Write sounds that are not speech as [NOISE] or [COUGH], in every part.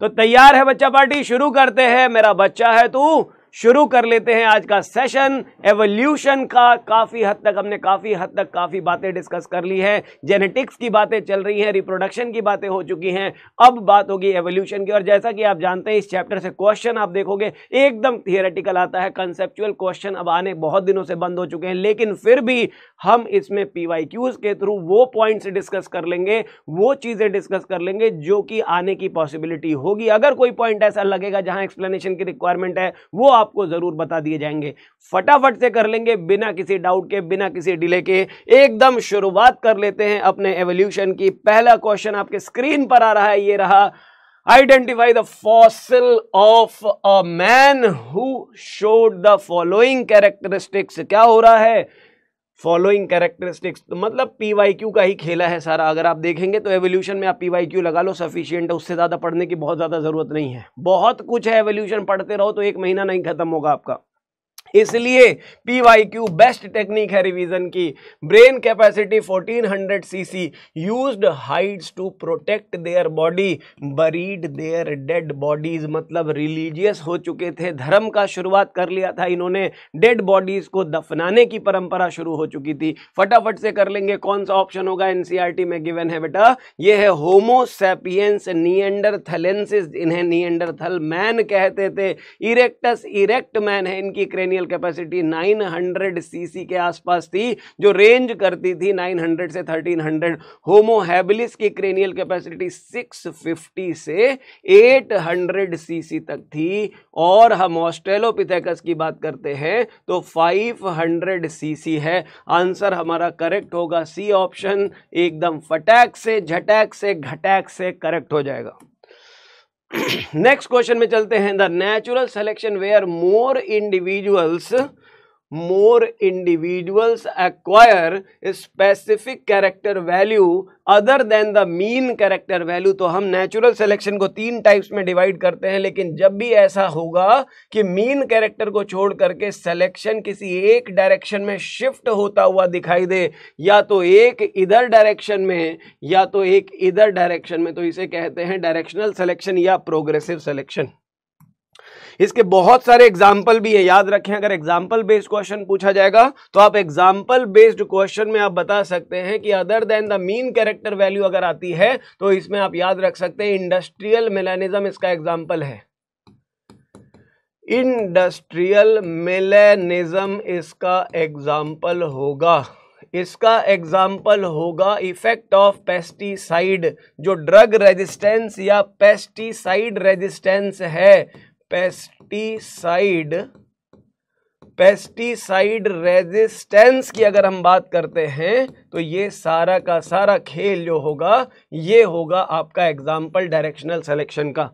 तो तैयार है बच्चा पार्टी शुरू करते हैं मेरा बच्चा है तू शुरू कर लेते हैं आज का सेशन एवोल्यूशन का काफ़ी हद तक हमने काफ़ी हद तक काफ़ी बातें डिस्कस कर ली है जेनेटिक्स की बातें चल रही हैं रिप्रोडक्शन की बातें हो चुकी हैं अब बात होगी एवोल्यूशन की और जैसा कि आप जानते हैं इस चैप्टर से क्वेश्चन आप देखोगे एकदम थियोरेटिकल आता है कंसेप्चुअल क्वेश्चन अब आने बहुत दिनों से बंद हो चुके हैं लेकिन फिर भी हम इसमें पी के थ्रू वो पॉइंट्स डिस्कस कर लेंगे वो चीज़ें डिस्कस कर लेंगे जो कि आने की पॉसिबिलिटी होगी अगर कोई पॉइंट ऐसा लगेगा जहां एक्सप्लेनेशन की रिक्वायरमेंट है वो आपको ज़रूर बता दिए जाएंगे फटाफट से कर लेंगे बिना किसी डाउट के बिना किसी डिले के एकदम शुरुआत कर लेते हैं अपने एवोल्यूशन की पहला क्वेश्चन आपके स्क्रीन पर आ रहा है ये रहा identify the fossil of a man who showed the following characteristics क्या हो रहा है फॉलोइंग कैरेक्टरिस्टिक्स तो मतलब पी वाई क्यू का ही खेला है सारा अगर आप देखेंगे तो एवोल्यूशन में आप पी वाई क्यू लगा लो सफिशियंट है उससे ज़्यादा पढ़ने की बहुत ज़्यादा ज़रूरत नहीं है बहुत कुछ है एवोल्यूशन पढ़ते रहो तो एक महीना नहीं खत्म होगा आपका इसलिए P Y Q best technique है रिवीजन की brain capacity 1400 CC used hides to protect their body buried their dead bodies मतलब रिलीजियस हो चुके थे धर्म का शुरुआत कर लिया था इन्होंने डेड बॉडीज को दफनाने की परंपरा शुरू हो चुकी थी फटाफट से कर लेंगे कौन सा ऑप्शन होगा टी e में गिवन है बेटा ये है होमोसेपियंस थलेंसिस इन्हें नियंडरथल मैन कहते थे इरेक्टस इरेक्ट मैन है इनकी क्रेनियल एरियल कैपेसिटी 900 सीसी के आसपास थी जो रेंज करती थी 900 से 1300 हंड्रेड हैबिलिस की क्रेनियल कैपेसिटी 650 से 800 सीसी तक थी और हम ऑस्ट्रेलोपिथेकस की बात करते हैं तो 500 सीसी है आंसर हमारा करेक्ट होगा सी ऑप्शन एकदम फटैक से झटैक से घटैक से करेक्ट हो जाएगा नेक्स्ट [CLEARS THROAT] क्वेश्चन में चलते हैं the natural selection where more individuals more individuals acquire specific character value other than the mean character value तो हम नेचुरल सेलेक्शन को तीन टाइप्स में डिवाइड करते हैं लेकिन जब भी ऐसा होगा कि मीन कैरेक्टर को छोड़ करके सेलेक्शन किसी एक डायरेक्शन में शिफ्ट होता हुआ दिखाई दे या तो एक इधर डायरेक्शन में या तो एक इधर डायरेक्शन में तो इसे कहते हैं डायरेक्शनल सेलेक्शन या प्रोग्रेसिव सेलेक्शन इसके बहुत सारे एग्जाम्पल भी है याद रखें अगर एग्जाम्पल बेस्ड क्वेश्चन पूछा जाएगा तो आप एग्जाम्पल बेस्ड क्वेश्चन में आप बता सकते हैं कि other than the mean character value अगर आती है तो इसमें आप याद रख सकते हैं इंडस्ट्रियल मेलानिज्म इसका एग्जाम्पल है इंडस्ट्रियल मेलेनिज्म इसका एग्जाम्पल होगा इसका एग्जाम्पल होगा इफेक्ट ऑफ पेस्टिसाइड जो ड्रग रेजिस्टेंस या पेस्टिसाइड रेजिस्टेंस है पेस्टिसाइड पेस्टिसाइड रेजिस्टेंस की अगर हम बात करते हैं तो ये सारा का सारा खेल जो होगा ये होगा आपका एग्जाम्पल डायरेक्शनल सिलेक्शन का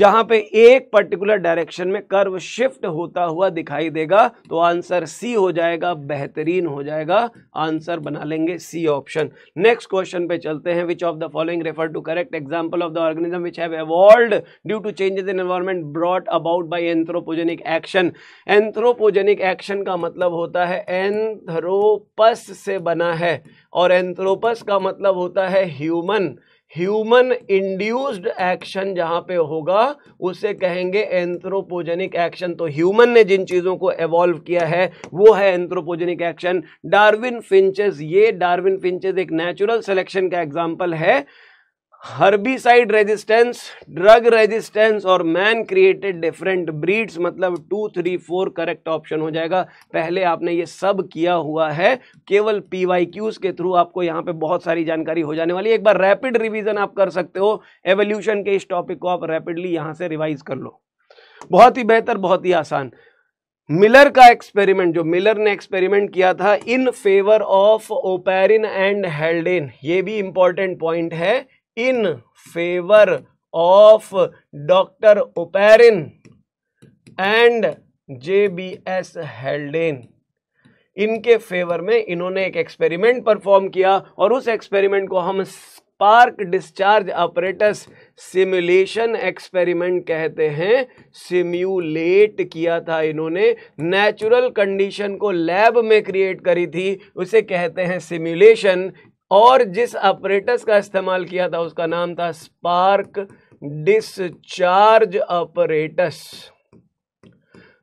जहां पे एक पर्टिकुलर डायरेक्शन में कर्व शिफ्ट होता हुआ दिखाई देगा तो आंसर सी हो जाएगा बेहतरीन हो जाएगा आंसर बना लेंगे सी ऑप्शन नेक्स्ट क्वेश्चन पे चलते हैं which of the following refer to correct example of the organism which have evolve due to changes in environment brought about by anthropogenic action anthropogenic action का मतलब होता है एंथ्रोपस से बना है और एंथ्रोपस का मतलब होता है ह्यूमन ह्यूमन इंड्यूस्ड एक्शन जहां पे होगा उसे कहेंगे एंथ्रोपोजेनिक एक्शन तो ह्यूमन ने जिन चीज़ों को एवॉल्व किया है वो है एंथ्रोपोजेनिक एक्शन डार्विन फिंचेस ये डार्विन फिंचेस एक नेचुरल सिलेक्शन का एग्जाम्पल है हर्बिसाइड रेजिस्टेंस ड्रग रेजिस्टेंस और मैन क्रिएटेड डिफरेंट ब्रीड्स मतलब two three four correct option हो जाएगा पहले आपने ये सब किया हुआ है केवल पी क्यूज के थ्रू आपको यहाँ पे बहुत सारी जानकारी हो जाने वाली है एक बार रैपिड रिवीजन आप कर सकते हो एवोल्यूशन के इस टॉपिक को आप रैपिडली यहाँ से रिवाइज कर लो बहुत ही बेहतर बहुत ही आसान मिलर का एक्सपेरिमेंट जो मिलर ने एक्सपेरिमेंट किया था in favour of Oparin and Haldane ये भी इंपॉर्टेंट पॉइंट है in favour of doctor Oparin and J B S Haldane इनके फेवर में इन्होंने एक एक्सपेरिमेंट परफॉर्म किया और उस एक्सपेरिमेंट को हम spark discharge apparatus simulation experiment कहते हैं सिम्यूलेट किया था इन्होंने नेचुरल कंडीशन को लैब में क्रिएट करी थी उसे कहते हैं सिम्यूलेशन और जिस ऑपरेटस का इस्तेमाल किया था उसका नाम था spark discharge apparatus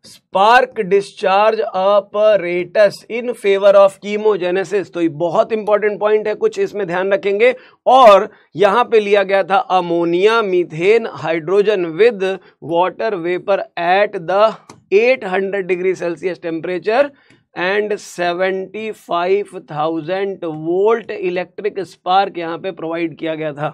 spark discharge apparatus in favour of chemogenesis तो ये बहुत इंपॉर्टेंट पॉइंट है कुछ इसमें ध्यान रखेंगे और यहां पे लिया गया था ammonia methane hydrogen with water vapour at the 800 degree Celsius temperature and seventy five thousand volt electric spark यहाँ पे प्रोवाइड किया गया था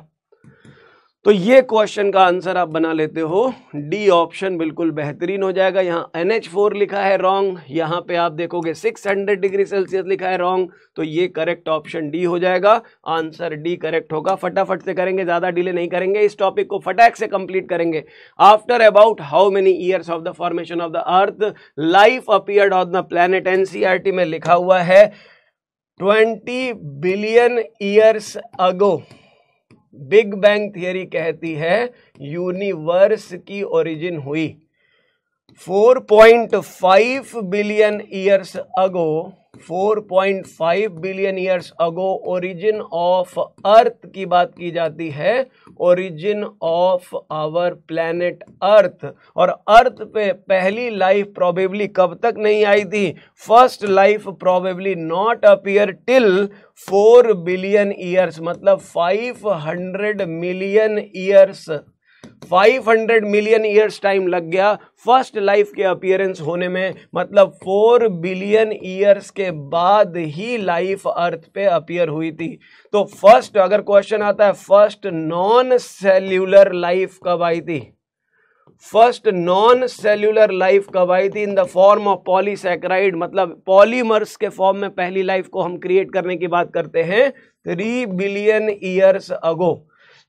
तो ये क्वेश्चन का आंसर आप बना लेते हो डी ऑप्शन बिल्कुल बेहतरीन हो जाएगा यहाँ एन एच फोर लिखा है रॉन्ग यहाँ पे आप देखोगे सिक्स हंड्रेड डिग्री सेल्सियस लिखा है रॉन्ग तो ये करेक्ट ऑप्शन डी हो जाएगा आंसर डी करेक्ट होगा फटाफट से करेंगे ज़्यादा डिले नहीं करेंगे इस टॉपिक को फटाक से कंप्लीट करेंगे after about how many years of the formation of the earth life appeared on the planet T में लिखा हुआ है twenty billion years ago big bang theory कहती है यूनिवर्स की ओरिजिन हुई 4.5 billion years ago 4.5 billion years ago origin of earth की बात की जाती है origin of our planet earth और अर्थ पे पहली लाइफ प्रॉबेबली कब तक नहीं आई थी first life probably not appear till 4 billion years मतलब 500 million years 500 million years time लग गया फर्स्ट लाइफ के अपियरेंस होने में मतलब 4 बिलियन ईयर्स के बाद ही लाइफ अर्थ पे अपियर हुई थी तो फर्स्ट अगर क्वेश्चन आता है फर्स्ट नॉन सेल्यूलर लाइफ कब आई थी फर्स्ट नॉन सेल्यूलर लाइफ कब आई थी in the form of polysaccharide मतलब पॉलीमर्स के फॉर्म में पहली लाइफ को हम क्रिएट करने की बात करते हैं थ्री बिलियन ईयर्स अगो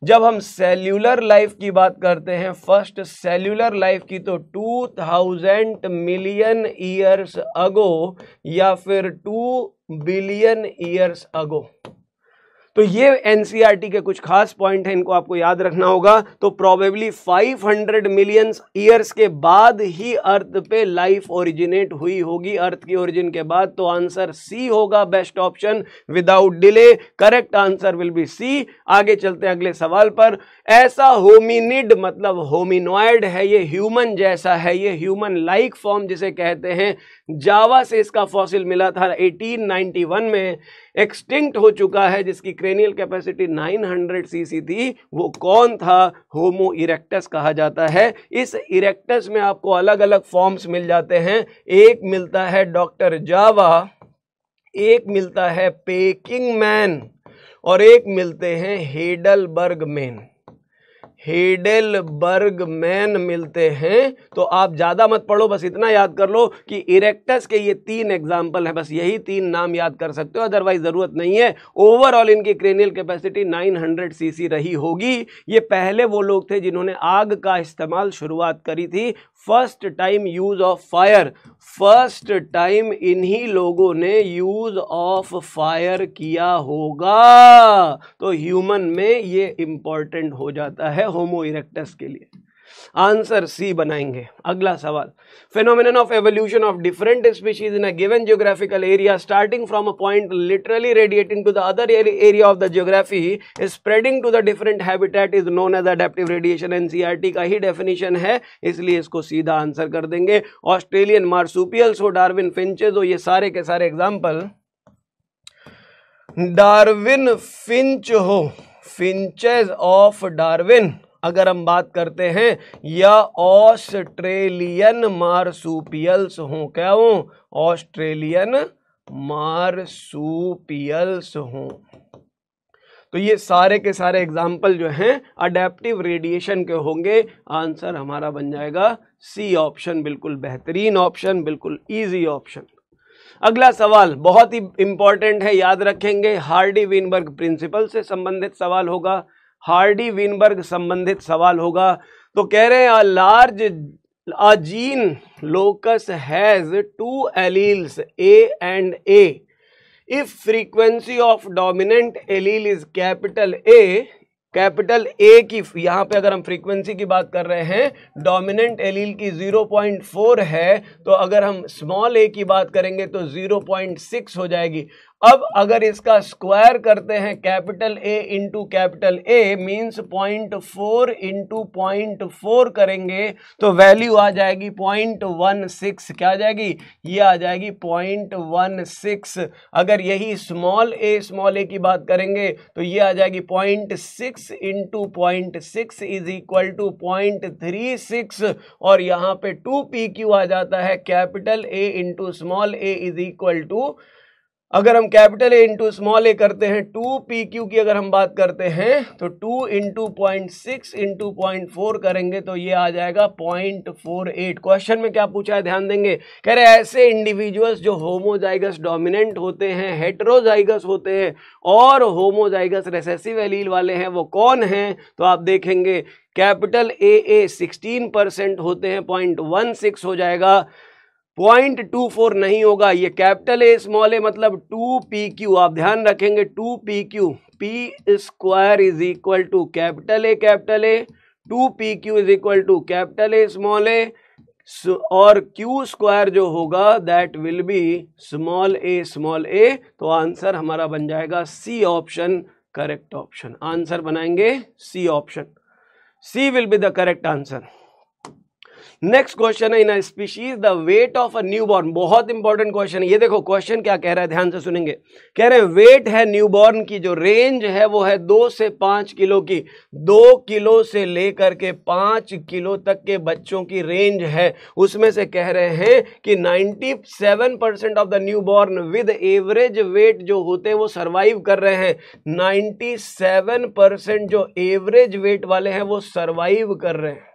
जब हम सेल्यूलर लाइफ की बात करते हैं फर्स्ट सेल्यूलर लाइफ की तो 2000 मिलियन ईयर्स अगो या फिर 2 बिलियन ईयर्स अगो तो ये एनसीईआरटी e के कुछ खास पॉइंट हैं इनको आपको याद रखना होगा तो प्रोबेबली 500 मिलियन ईयर्स के बाद ही अर्थ पे लाइफ ओरिजिनेट हुई होगी अर्थ की ओरिजिन के बाद तो आंसर सी होगा best option without delay correct answer will be C आगे चलते हैं अगले सवाल पर ऐसा होमिनिड मतलब होमिनोइड है ये ह्यूमन जैसा है ये ह्यूमन लाइक फॉर्म जिसे कहते हैं जावा से इसका फॉसिल मिला था 1891 में एक्सटिंक्ट हो चुका है जिसकी क्रेनियल कैपेसिटी 900 सीसी थी वो कौन था होमो इरेक्टस कहा जाता है इस इरेक्टस में आपको अलग अलग फॉर्म्स मिल जाते हैं एक मिलता है डॉक्टर जावा एक मिलता है पेकिंग मैन और एक मिलते हैं हेडलबर्ग मैन हेडेलबर्ग मैन मिलते हैं तो आप ज़्यादा मत पढ़ो बस इतना याद कर लो कि इरेक्टस के ये तीन एग्जाम्पल हैं बस यही तीन नाम याद कर सकते हो अदरवाइज ज़रूरत नहीं है ओवरऑल इनकी क्रेनियल कैपेसिटी 900 सीसी रही होगी ये पहले वो लोग थे जिन्होंने आग का इस्तेमाल शुरुआत करी थी first time use of fire first time इन्हीं लोगों ने यूज ऑफ फायर किया होगा तो ह्यूमन में ये इंपॉर्टेंट हो जाता है होमो इरेक्टस के लिए आंसर सी बनाएंगे अगला सवाल phenomenon of evolution of different species in a given geographical area starting from a point literally radiating to the other area of the geography spreading to the different habitat is known as adaptive radiation NCERT का ही definition है इसलिए इसको सीधा answer कर देंगे Australian marsupials हो Darwin finches हो ये सारे के सारे एग्जाम्पल डार्विन फिंच हो फिंचेज ऑफ डार्विन अगर हम बात करते हैं यह ऑस्ट्रेलियन मार्सुपियल्स हों क्या हो ऑस्ट्रेलियन मार्सुपियल्स हों तो ये सारे के सारे एग्जाम्पल जो हैं अडेप्टिव रेडिएशन के होंगे आंसर हमारा बन जाएगा सी ऑप्शन बिल्कुल बेहतरीन ऑप्शन बिल्कुल इजी ऑप्शन अगला सवाल बहुत ही इंपॉर्टेंट है याद रखेंगे हार्डी विनबर्ग प्रिंसिपल से संबंधित सवाल होगा हार्डी विनबर्ग संबंधित सवाल होगा तो कह रहे हैं a large a gene locus has two alleles A and A if frequency of dominant allele is capital A capital A की यहां पे अगर हम फ्रीक्वेंसी की बात कर रहे हैं डोमिनेंट एलील की 0.4 है तो अगर हम स्मॉल ए की बात करेंगे तो 0.6 हो जाएगी अब अगर इसका स्क्वायर करते हैं capital A into capital A means point four into point four करेंगे तो वैल्यू आ जाएगी पॉइंट वन सिक्स क्या आ जाएगी ये आ जाएगी पॉइंट वन सिक्स अगर यही स्मॉल ए स्मॉल ए की बात करेंगे तो ये आ जाएगी point six into point six is equal to point three six और यहाँ पे टू पी क्यू आ जाता है capital A into small A is equal to अगर हम capital A into small A करते हैं टू पी क्यू की अगर हम बात करते हैं तो two into point six into point four करेंगे तो ये आ जाएगा पॉइंट फोर एट क्वेश्चन में क्या पूछा है ध्यान देंगे कह रहे ऐसे इंडिविजुअल्स जो होमोजाइगस डोमिनेंट होते हैं हेट्रोजाइगस होते हैं और होमोजाइगस रेसेसिव एलील वाले हैं वो कौन हैं तो आप देखेंगे capital A A sixteen percent होते हैं पॉइंट वन सिक्स हो जाएगा पॉइंट टू फोर नहीं होगा ये कैपिटल ए स्मॉल ए मतलब टू पी क्यू आप ध्यान रखेंगे two P Q P square is equal to capital A capital A two P Q is equal to capital A small A और Q square जो होगा that will be small A small A तो answer हमारा बन जाएगा C option correct option answer बनाएंगे C option C will be the correct answer next question है in species the weight of a newborn बहुत important question ये देखो question क्या कह रहा है ध्यान से सुनेंगे कह रहे हैं वेट है न्यूबॉर्न की जो रेंज है वो है दो से पांच किलो की दो किलो से लेकर के पांच किलो तक के बच्चों की रेंज है उसमें से कह रहे हैं कि ninety seven percent of the newborn with average weight जो होते हैं वो सर्वाइव कर रहे हैं नाइन्टी सेवन परसेंट जो एवरेज वेट वाले हैं वो सर्वाइव कर रहे हैं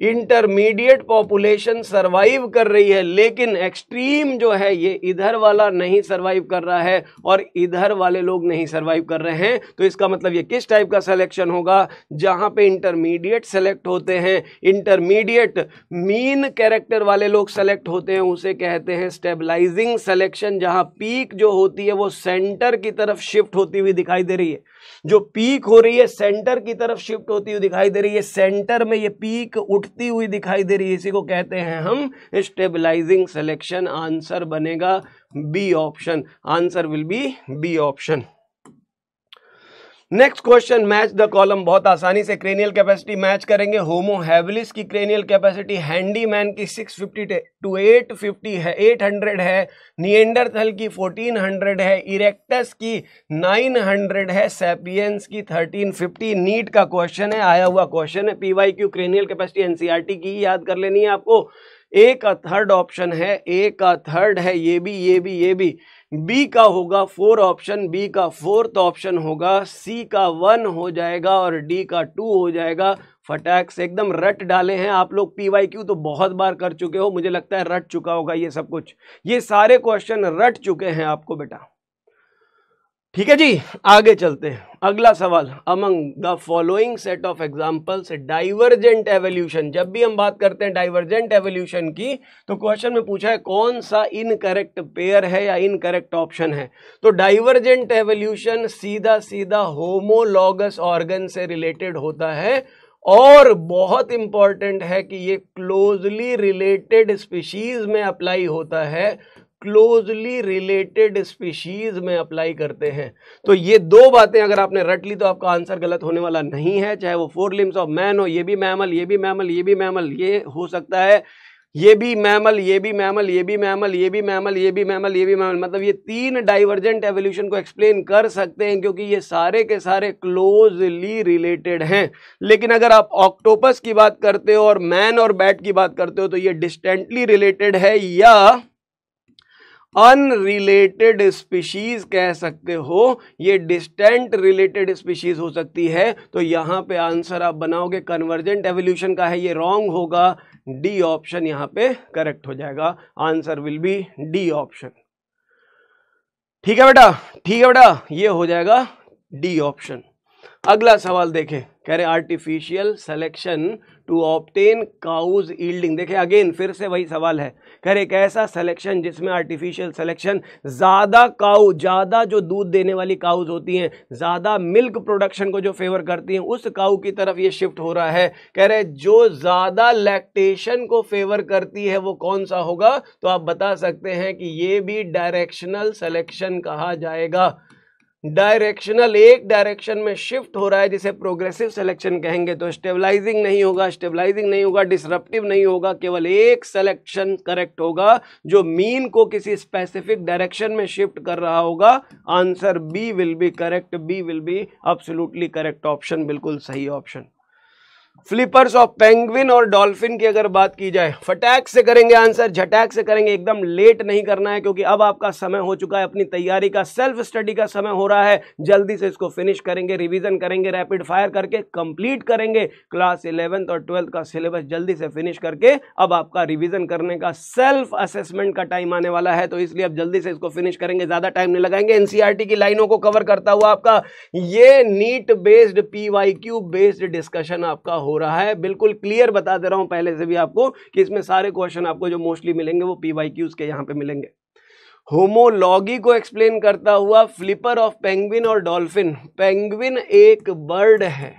इंटरमीडिएट पॉपुलेशन सरवाइव कर रही है लेकिन एक्सट्रीम जो है ये इधर वाला नहीं सरवाइव कर रहा है और इधर वाले लोग नहीं सरवाइव कर रहे हैं तो इसका मतलब ये किस टाइप का सिलेक्शन होगा जहाँ पे इंटरमीडिएट सेलेक्ट होते हैं इंटरमीडिएट मीन कैरेक्टर वाले लोग सेलेक्ट होते हैं उसे कहते हैं स्टेबलाइजिंग सेलेक्शन जहाँ पीक जो होती है वो सेंटर की तरफ शिफ्ट होती हुई दिखाई दे रही है जो पीक हो रही है सेंटर की तरफ शिफ्ट होती हुई दिखाई दे रही है सेंटर में ये पीक उठती हुई दिखाई दे रही है इसी को कहते हैं हम स्टेबलाइजिंग सिलेक्शन आंसर बनेगा B option answer will be B option next question match the column बहुत आसानी से क्रेनियल कैपेसिटी मैच करेंगे होमो हैवलिस की क्रेनियल कैपेसिटी हैंडीमैन की 650 टू फिफ्टी है 800 है नियंडरथल की 1400 है इरेक्टस की 900 है सेपियंस की 1350 नीट का क्वेश्चन है आया हुआ क्वेश्चन है पीवाईक्यू क्रेनियल कैपेसिटी एनसीईआरटी की याद कर लेनी है आपको ए का थर्ड ऑप्शन है ए का थर्ड है ये भी ये भी ये भी बी का होगा फोर ऑप्शन बी का फोर्थ ऑप्शन होगा सी का वन हो जाएगा और डी का टू हो जाएगा फटैक से एकदम रट डाले हैं आप लोग पी वाई क्यू तो बहुत बार कर चुके हो मुझे लगता है रट चुका होगा ये सब कुछ ये सारे क्वेश्चन रट चुके हैं आपको बेटा ठीक है जी आगे चलते हैं अगला सवाल among the following set of examples divergent evolution जब भी हम बात करते हैं डाइवर्जेंट एवोल्यूशन की तो क्वेश्चन में पूछा है कौन सा इनकरेक्ट पेयर है या इनकरेक्ट ऑप्शन है तो डाइवर्जेंट एवोल्यूशन सीधा सीधा होमोलॉगस ऑर्गन से रिलेटेड होता है और बहुत इंपॉर्टेंट है कि ये क्लोजली रिलेटेड स्पीशीज में अप्लाई होता है क्लोजली रिलेटेड स्पीशीज में अप्लाई करते हैं तो ये दो बातें अगर आपने रट ली तो आपका आंसर गलत होने वाला नहीं है चाहे वो फोर लिम्स ऑफ मैन हो ये भी मैमल ये भी मैमल ये भी मैमल ये हो सकता है ये भी मैमल ये भी मैमल ये भी मैमल ये भी मैमल ये भी मैमल ये भी मैमल मतलब ये तीन डाइवर्जेंट एवोल्यूशन को एक्सप्लेन कर सकते हैं क्योंकि ये सारे के सारे क्लोजली रिलेटेड हैं लेकिन अगर आप ऑक्टोपस की बात करते हो और मैन और बैट की बात करते हो तो ये डिस्टेंटली रिलेटेड है या अनरिलेटेड स्पीशीज कह सकते हो ये डिस्टेंट रिलेटेड स्पीशीज हो सकती है तो यहां पे आंसर आप बनाओगे कन्वर्जेंट एवोल्यूशन का है ये रॉन्ग होगा डी ऑप्शन यहाँ पे करेक्ट हो जाएगा answer will be D option ठीक है बेटा ठीक है बेटा ये हो जाएगा डी ऑप्शन अगला सवाल देखें कह रहे artificial selection to obtain cows yielding देखें अगेन फिर से वही सवाल है कह रहे एक ऐसा सेलेक्शन जिसमें आर्टिफिशियल सेलेक्शन ज़्यादा काउ ज़्यादा जो दूध देने वाली काउज होती हैं ज़्यादा मिल्क प्रोडक्शन को जो फेवर करती हैं उस काउ की तरफ ये शिफ्ट हो रहा है कह रहे जो ज़्यादा लैक्टेशन को फेवर करती है वो कौन सा होगा तो आप बता सकते हैं कि ये भी डायरेक्शनल सेलेक्शन कहा जाएगा डायरेक्शनल एक डायरेक्शन में शिफ्ट हो रहा है जिसे प्रोग्रेसिव सिलेक्शन कहेंगे तो स्टेबलाइजिंग नहीं होगा स्टेबलाइजिंग नहीं होगा डिसरप्टिव नहीं होगा केवल एक सिलेक्शन करेक्ट होगा जो मीन को किसी स्पेसिफिक डायरेक्शन में शिफ्ट कर रहा होगा answer B will be correct B will be absolutely correct option बिल्कुल सही ऑप्शन फ्लिपर्स ऑफ पेंगविन और डॉल्फिन की अगर बात की जाए फटैक से करेंगे आंसर झटैक से करेंगे एकदम लेट नहीं करना है क्योंकि अब आपका समय हो चुका है अपनी तैयारी का सेल्फ स्टडी का समय हो रहा है जल्दी से इसको फिनिश करेंगे रिवीजन करेंगे रैपिड फायर करके कंप्लीट करेंगे क्लास इलेवेंथ और ट्वेल्थ का सिलेबस जल्दी से फिनिश करके अब आपका रिविजन करने का सेल्फ असेसमेंट का टाइम आने वाला है तो इसलिए अब जल्दी से इसको फिनिश करेंगे ज़्यादा टाइम नहीं लगाएंगे एनसीआर e की लाइनों को कवर करता हुआ आपका ये NEET based P based discussion आपका हो हो रहा है बिल्कुल क्लियर बता दे रहा हूं पहले से भी आपको कि इसमें सारे क्वेश्चन आपको जो मोस्टली मिलेंगे वो पी वाई क्यूज के यहाँ पे मिलेंगे होमोलॉगी को एक्सप्लेन करता हुआ फ्लिपर ऑफ पेंगविन और डॉल्फिन पेंगविन एक बर्ड है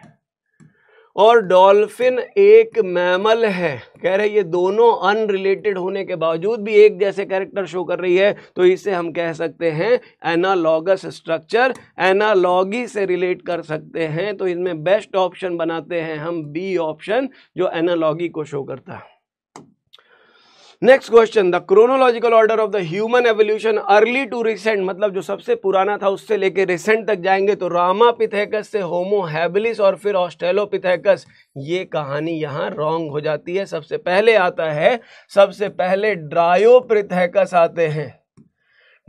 और डॉल्फिन एक मैमल है कह रहे ये दोनों अनरिलेटेड होने के बावजूद भी एक जैसे कैरेक्टर शो कर रही है तो इसे हम कह सकते हैं एनालॉगस स्ट्रक्चर एनालॉगी से रिलेट कर सकते हैं तो इसमें बेस्ट ऑप्शन बनाते हैं हम बी ऑप्शन जो एनालॉगी को शो करता है next question the chronological order of the human evolution early to recent मतलब जो सबसे पुराना था उससे लेके रिसेंट तक जाएंगे तो रामा पिथेकस से होमो और फिर ऑस्टेलोपिथेकस ये कहानी यहाँ रॉन्ग हो जाती है सबसे पहले आता है सबसे पहले ड्रायोप्रिथेकस आते हैं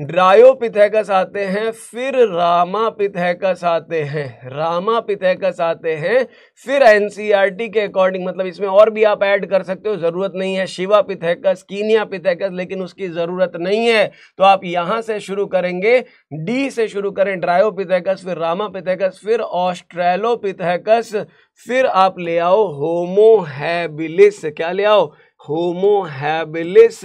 ड्रायोपिथेकस आते हैं फिर रामापिथेकस आते हैं रामापिथेकस आते हैं फिर एनसीईआरटी e के अकॉर्डिंग मतलब इसमें और भी आप ऐड कर सकते हो ज़रूरत नहीं है शिवा पिथेकस कीनिया पिथेकस लेकिन उसकी ज़रूरत नहीं है तो आप यहां से शुरू करेंगे डी से शुरू करें ड्रायोपिथेकस फिर रामापिथेकस फिर ऑस्ट्रेलोपिथेकस फिर आप ले आओ होमो हैबिलिस क्या ले आओ होमो हैबिलिस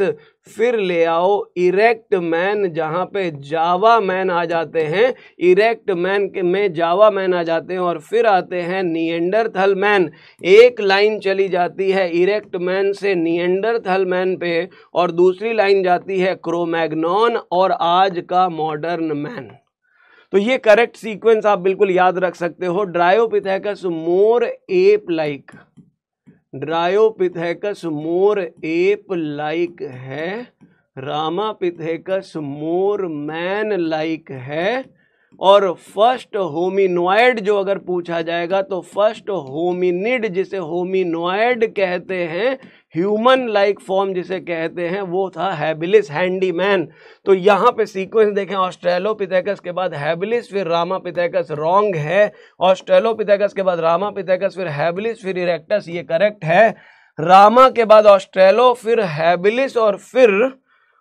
फिर ले आओ इरेक्ट मैन जहाँ पे जावा मैन आ जाते हैं इरेक्ट मैन के में जावा मैन आ जाते हैं और फिर आते हैं नियंडर थल मैन एक लाइन चली जाती है इरेक्ट मैन से नियंडर थल मैन पे और दूसरी लाइन जाती है क्रोमैग्नॉन और आज का मॉडर्न मैन तो ये करेक्ट सीक्वेंस आप बिल्कुल याद रख सकते हो Dryopithecus more ape like -like. Dryopithecus more ape like है रामापिथेकस मोर मैन लाइक है और फर्स्ट होमिनोइड जो अगर पूछा जाएगा तो फर्स्ट होमिनिड जिसे होमिनोइड कहते हैं ह्यूमन लाइक फॉर्म जिसे कहते हैं वो था हैबिलिस हैंडीमैन तो यहाँ पे सीक्वेंस देखें ऑस्ट्रेलोपिथेकस के बाद हैबिलिस फिर रामापिथेकस रॉन्ग है ऑस्ट्रेलोपिथेकस के बाद रामापिथेकस फिर हैबिलिस फिर इरेक्टस ये करेक्ट है रामा के बाद ऑस्ट्रेलो फिर हैबिलिस और फिर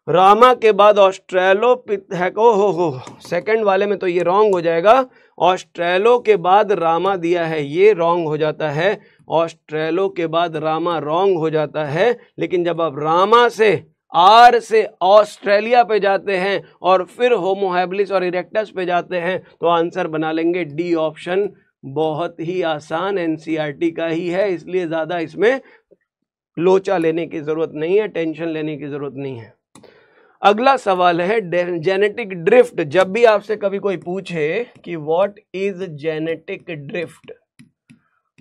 रामा के बाद ऑस्ट्रेलोपिथेको हो हो सेकेंड वाले में तो ये रॉन्ग हो जाएगा ऑस्ट्रेलो के बाद रामा दिया है ये रॉन्ग हो जाता है ऑस्ट्रेलो के बाद रामा रॉन्ग हो जाता है लेकिन जब आप रामा से आर से ऑस्ट्रेलिया पे जाते हैं और फिर होमोहैबलिस और इरेक्टस पे जाते हैं तो आंसर बना लेंगे डी ऑप्शन बहुत ही आसान एनसीईआरटी का ही है इसलिए ज़्यादा इसमें लोचा लेने की ज़रूरत नहीं है टेंशन लेने की ज़रूरत नहीं है अगला सवाल है जेनेटिक ड्रिफ्ट जब भी आपसे कभी कोई पूछे कि व्हाट इज जेनेटिक ड्रिफ्ट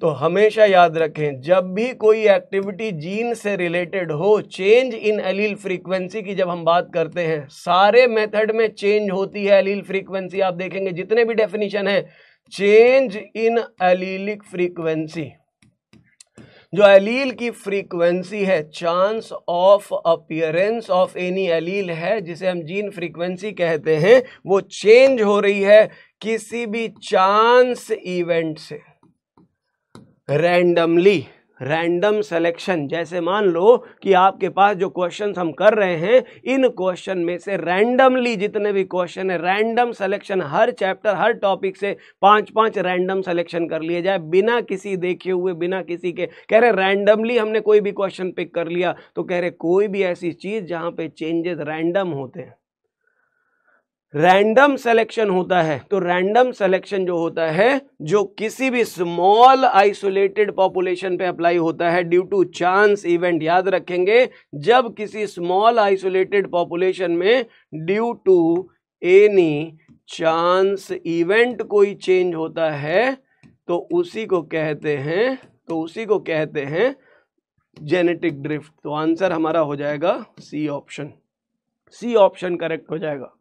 तो हमेशा याद रखें जब भी कोई एक्टिविटी जीन से रिलेटेड हो चेंज इन एलील फ्रीक्वेंसी की जब हम बात करते हैं सारे मेथड में चेंज होती है एलील फ्रीक्वेंसी आप देखेंगे जितने भी डेफिनेशन है चेंज इन एलीलिक फ्रीक्वेंसी जो एलील की फ्रीक्वेंसी है chance of appearance of any allele है जिसे हम जीन फ्रीक्वेंसी कहते हैं वो चेंज हो रही है किसी भी चांस इवेंट से रैंडमली रैंडम सेलेक्शन जैसे मान लो कि आपके पास जो क्वेश्चन हम कर रहे हैं इन क्वेश्चन में से रैंडमली जितने भी क्वेश्चन है रैंडम सेलेक्शन हर चैप्टर हर टॉपिक से पांच पांच रैंडम सेलेक्शन कर लिए जाए बिना किसी देखे हुए बिना किसी के कह रहे रैंडमली हमने कोई भी क्वेश्चन पिक कर लिया तो कह रहे कोई भी ऐसी चीज़ जहाँ पे चेंजेस रैंडम होते हैं रैंडम सिलेक्शन होता है तो रैंडम सिलेक्शन जो होता है जो किसी भी स्मॉल आइसोलेटेड पॉपुलेशन पे अप्लाई होता है ड्यू टू चांस इवेंट याद रखेंगे जब किसी स्मॉल आइसोलेटेड पॉपुलेशन में due to any chance event कोई चेंज होता है तो उसी को कहते हैं तो उसी को कहते हैं जेनेटिक ड्रिफ्ट तो आंसर हमारा हो जाएगा C option C option correct हो जाएगा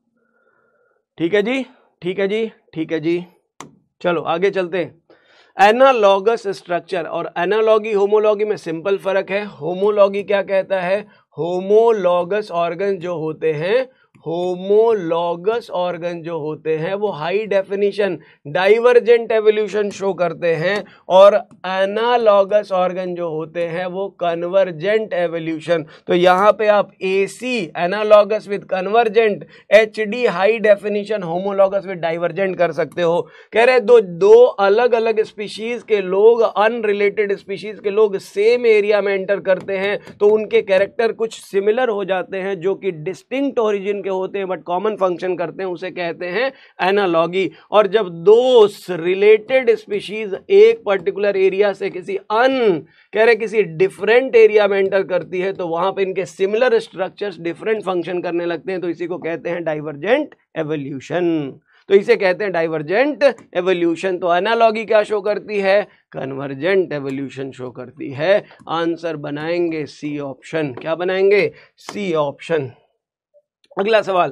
ठीक है जी ठीक है जी ठीक है जी चलो आगे चलते हैं एनालॉगस स्ट्रक्चर और एनालॉगी होमोलॉगी में सिंपल फर्क है होमोलॉगी क्या कहता है होमोलॉगस ऑर्गन जो होते हैं होमोलॉगस ऑर्गन जो होते हैं वो high definition divergent evolution show करते हैं और एनालॉगस ऑर्गन जो होते हैं वो कन्वर्जेंट एवोल्यूशन तो यहाँ पे आप A C analogous with convergent H D high definition homologous with divergent कर सकते हो कह रहे दो दो अलग अलग स्पीशीज़ के लोग अनरिलेटेड स्पीशीज़ के लोग सेम एरिया में एंटर करते हैं तो उनके कैरेक्टर कुछ सिमिलर हो जाते हैं जो कि डिस्टिंक्ट ओरिजिन के होते हैं बट कॉमन फंक्शन करते हैं उसे कहते हैं एनालॉगी और जब दो रिलेटेड स्पीशीज एक पर्टिकुलर एरिया से किसी अन कह रहे किसी डिफरेंट एरिया में एंटर करती है तो वहां पर इनके सिमिलर स्ट्रक्चर्स डिफरेंट फंक्शन करने लगते हैं तो इसी को कहते हैं डाइवर्जेंट एवोल्यूशन तो इसे कहते हैं डाइवर्जेंट एवोल्यूशन तो एनालॉगी क्या शो करती है कन्वर्जेंट एवोल्यूशन शो करती है आंसर बनाएंगे सी ऑप्शन क्या बनाएंगे सी ऑप्शन अगला सवाल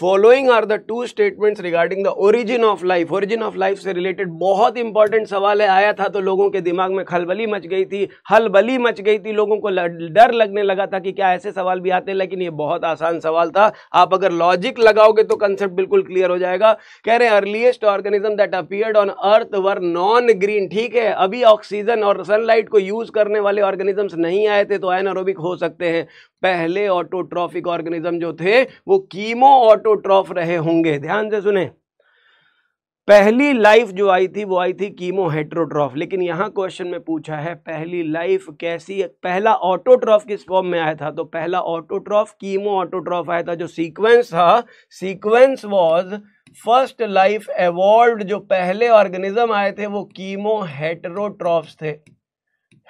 following are the two statements regarding the origin of life origin of life से रिलेटेड बहुत इंपॉर्टेंट सवाल है आया था तो लोगों के दिमाग में खलबली मच गई थी हलबली मच गई थी लोगों को डर लगने लगा था कि क्या ऐसे सवाल भी आते हैं लेकिन ये बहुत आसान सवाल था आप अगर लॉजिक लगाओगे तो कंसेप्ट बिल्कुल क्लियर हो जाएगा कह रहे हैं earliest organism that appeared on earth were non green ठीक है अभी ऑक्सीजन और सनलाइट को यूज करने वाले ऑर्गेनिजम्स नहीं आए थे तो एनरोबिक हो सकते हैं पहले ऑटोट्रॉफिक ऑर्गेनिज्म जो थे वो कीमो ऑटोट्रॉफ रहे होंगे ध्यान से सुने पहली लाइफ जो आई थी वो आई थी कीमो हेट्रोट्रॉफ लेकिन यहाँ क्वेश्चन में पूछा है पहली लाइफ कैसी पहला ऑटोट्रॉफ किस फॉर्म में आया था तो पहला ऑटोट्रॉफ कीमो ऑटोट्रॉफ आया था जो सीक्वेंस था sequence was first life evolve जो पहले ऑर्गेनिज्म आए थे वो कीमो हेट्रोट्रॉफ्स थे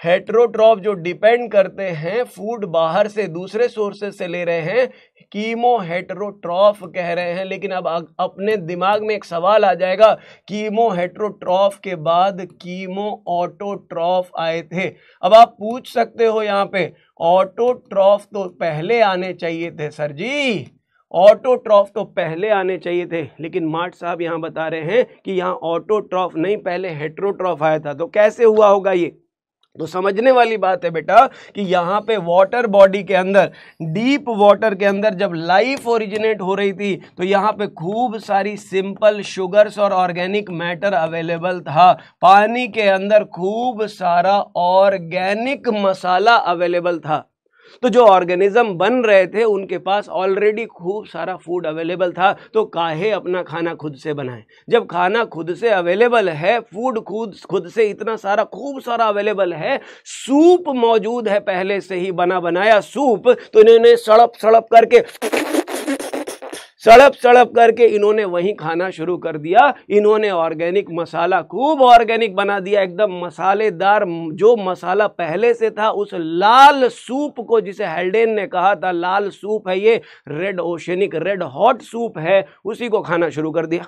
हेट्रोट्रॉफ जो डिपेंड करते हैं फूड बाहर से दूसरे सोर्सेस से ले रहे हैं कीमो हेट्रोट्रॉफ कह रहे हैं लेकिन अब अपने दिमाग में एक सवाल आ जाएगा कीमो हेट्रोट्रॉफ के बाद कीमो ऑटोट्रॉफ आए थे अब आप पूछ सकते हो यहाँ पे ऑटोट्रॉफ तो पहले आने चाहिए थे सर जी ऑटोट्रॉफ तो पहले आने चाहिए थे लेकिन मार्ट साहब यहाँ बता रहे हैं कि यहाँ ऑटोट्रॉफ नहीं पहले हेट्रोट्रॉफ आया था तो कैसे हुआ होगा ये तो समझने वाली बात है बेटा कि यहाँ पे वाटर बॉडी के अंदर डीप वाटर के अंदर जब लाइफ ओरिजिनेट हो रही थी तो यहाँ पे खूब सारी सिंपल शुगर्स और ऑर्गेनिक मैटर अवेलेबल था पानी के अंदर खूब सारा ऑर्गेनिक मसाला अवेलेबल था तो जो ऑर्गेनिज्म बन रहे थे उनके पास ऑलरेडी खूब सारा फूड अवेलेबल था तो काहे अपना खाना खुद से बनाए जब खाना खुद से अवेलेबल है फूड खुद खुद से इतना सारा खूब सारा अवेलेबल है सूप मौजूद है पहले से ही बना बनाया सूप तो इन्होंने सड़प सड़प करके सड़प सड़प करके इन्होंने वहीं खाना शुरू कर दिया इन्होंने ऑर्गेनिक मसाला खूब ऑर्गेनिक बना दिया एकदम मसालेदार जो मसाला पहले से था उस लाल सूप को जिसे हेल्डेन ने कहा था लाल सूप है ये red oceanic red hot soup है उसी को खाना शुरू कर दिया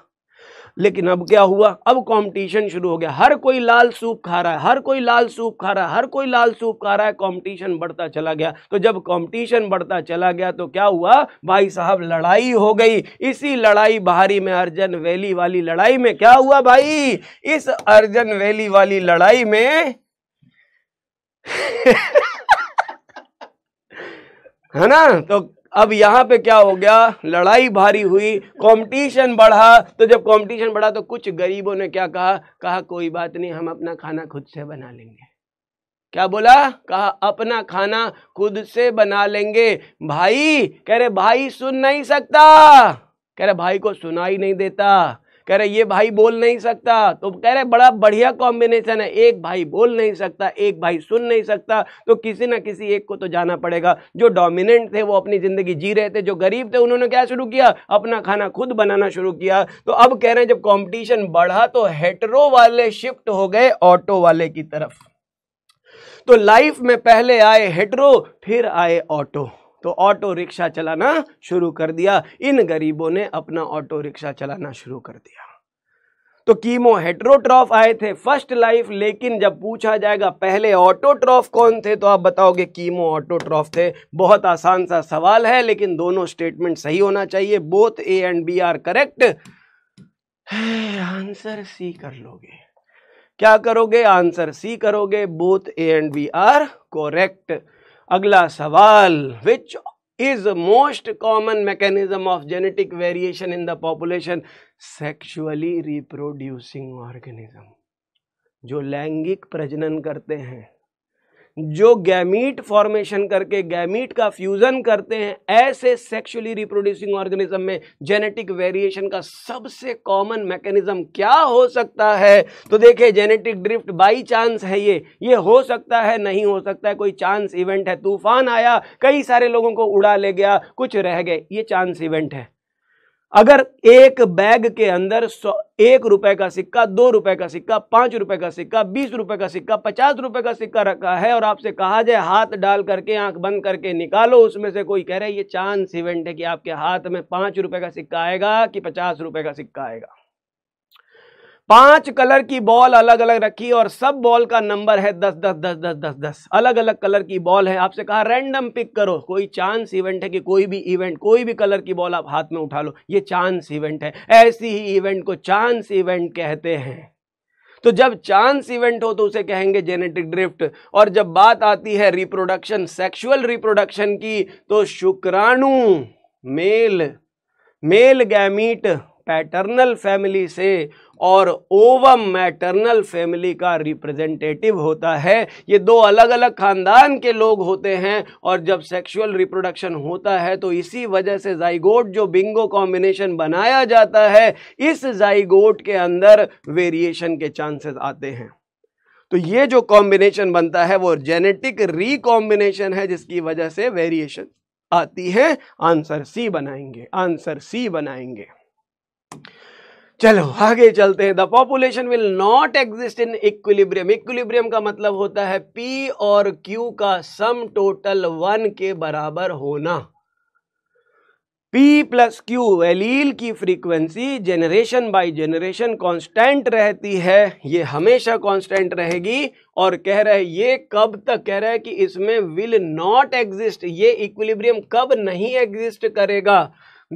लेकिन अब क्या हुआ अब कंपटीशन शुरू हो गया हर कोई लाल सूप खा रहा है हर कोई लाल सूप खा रहा है हर कोई लाल सूप खा रहा है कंपटीशन बढ़ता चला गया तो जब कंपटीशन बढ़ता चला गया तो क्या हुआ भाई साहब लड़ाई हो गई इसी लड़ाई बाहरी में अर्जन वैली वाली लड़ाई में क्या हुआ भाई इस अर्जन वैली वाली लड़ाई में [LAUGHS] है ना तो अब यहाँ पे क्या हो गया लड़ाई भारी हुई कंपटीशन बढ़ा तो जब कंपटीशन बढ़ा तो कुछ गरीबों ने क्या कहा कहा कोई बात नहीं हम अपना खाना खुद से बना लेंगे क्या बोला कहा अपना खाना खुद से बना लेंगे भाई कह रहे भाई सुन नहीं सकता कह रहे भाई को सुनाई नहीं देता कह रहे ये भाई बोल नहीं सकता तो कह रहे बड़ा बढ़िया कॉम्बिनेशन है एक भाई बोल नहीं सकता एक भाई सुन नहीं सकता तो किसी ना किसी एक को तो जाना पड़ेगा जो डोमिनेंट थे वो अपनी ज़िंदगी जी रहे थे जो गरीब थे उन्होंने क्या शुरू किया अपना खाना खुद बनाना शुरू किया तो अब कह रहे हैं जब कॉम्पिटिशन बढ़ा तो हेटरो वाले शिफ्ट हो गए ऑटो वाले की तरफ तो लाइफ में पहले आए हेटरो फिर आए ऑटो तो ऑटो रिक्शा चलाना शुरू कर दिया इन गरीबों ने अपना ऑटो रिक्शा चलाना शुरू कर दिया तो कीमो हेट्रोट्रॉफ आए थे फर्स्ट लाइफ लेकिन जब पूछा जाएगा पहले ऑटोट्रॉफ कौन थे तो आप बताओगे कीमो ऑटोट्रॉफ थे बहुत आसान सा सवाल है लेकिन दोनों स्टेटमेंट सही होना चाहिए both A and B are correct answer C कर लोगे क्या करोगे आंसर सी करोगे both A and B are correct अगला सवाल which is most common mechanism of genetic variation in the population sexually reproducing organism जो लैंगिक प्रजनन करते हैं जो गैमीट फॉर्मेशन करके गैमीट का फ्यूज़न करते हैं ऐसे सेक्सुअली रिप्रोड्यूसिंग ऑर्गेनिज्म में जेनेटिक वेरिएशन का सबसे कॉमन मैकेनिज्म क्या हो सकता है तो देखिए जेनेटिक ड्रिफ्ट बाई चांस है ये ये हो सकता है नहीं हो सकता है कोई चांस इवेंट है तूफान आया कई सारे लोगों को उड़ा ले गया कुछ रह गए ये चांस इवेंट है अगर एक बैग के अंदर सौ एक रुपए का सिक्का दो रुपए का सिक्का पांच रुपए का सिक्का बीस रुपए का सिक्का पचास रुपए का सिक्का रखा है और आपसे कहा जाए हाथ डाल करके आंख बंद करके निकालो उसमें से कोई कह रहा है ये चांस इवेंट है कि आपके हाथ में पांच रुपए का सिक्का आएगा कि पचास रुपए का सिक्का आएगा पांच कलर की बॉल अलग अलग रखी और सब बॉल का नंबर है दस दस दस दस दस दस अलग अलग कलर की बॉल है आपसे कहा रैंडम पिक करो कोई चांस इवेंट है कि कोई भी इवेंट कोई भी कलर की बॉल आप हाथ में उठा लो ये चांस इवेंट है ऐसी ही इवेंट को चांस इवेंट कहते हैं तो जब चांस इवेंट हो तो उसे कहेंगे जेनेटिक ड्रिफ्ट और जब बात आती है रिप्रोडक्शन सेक्शुअल रिप्रोडक्शन की तो शुक्राणु male male gamete paternal family से और ओवम मैटर्नल फैमिली का रिप्रेजेंटेटिव होता है ये दो अलग अलग खानदान के लोग होते हैं और जब सेक्सुअल रिप्रोडक्शन होता है तो इसी वजह से जाइगोट जो बिंगो कॉम्बिनेशन बनाया जाता है इस जाइगोट के अंदर वेरिएशन के चांसेस आते हैं तो ये जो कॉम्बिनेशन बनता है वो जेनेटिक रिकॉम्बिनेशन है जिसकी वजह से वेरिएशन आती है आंसर सी बनाएंगे आंसर सी बनाएंगे चलो आगे चलते हैं the population will not exist in equilibrium equilibrium का मतलब होता है पी और क्यू का सम टोटल वन के बराबर होना पी प्लस क्यू एलील की frequency generation by generation constant रहती है ये हमेशा कांस्टेंट रहेगी और कह रहे ये कब तक कह रहा है कि इसमें विल नॉट एग्जिस्ट ये इक्विलिब्रियम कब नहीं एग्जिस्ट करेगा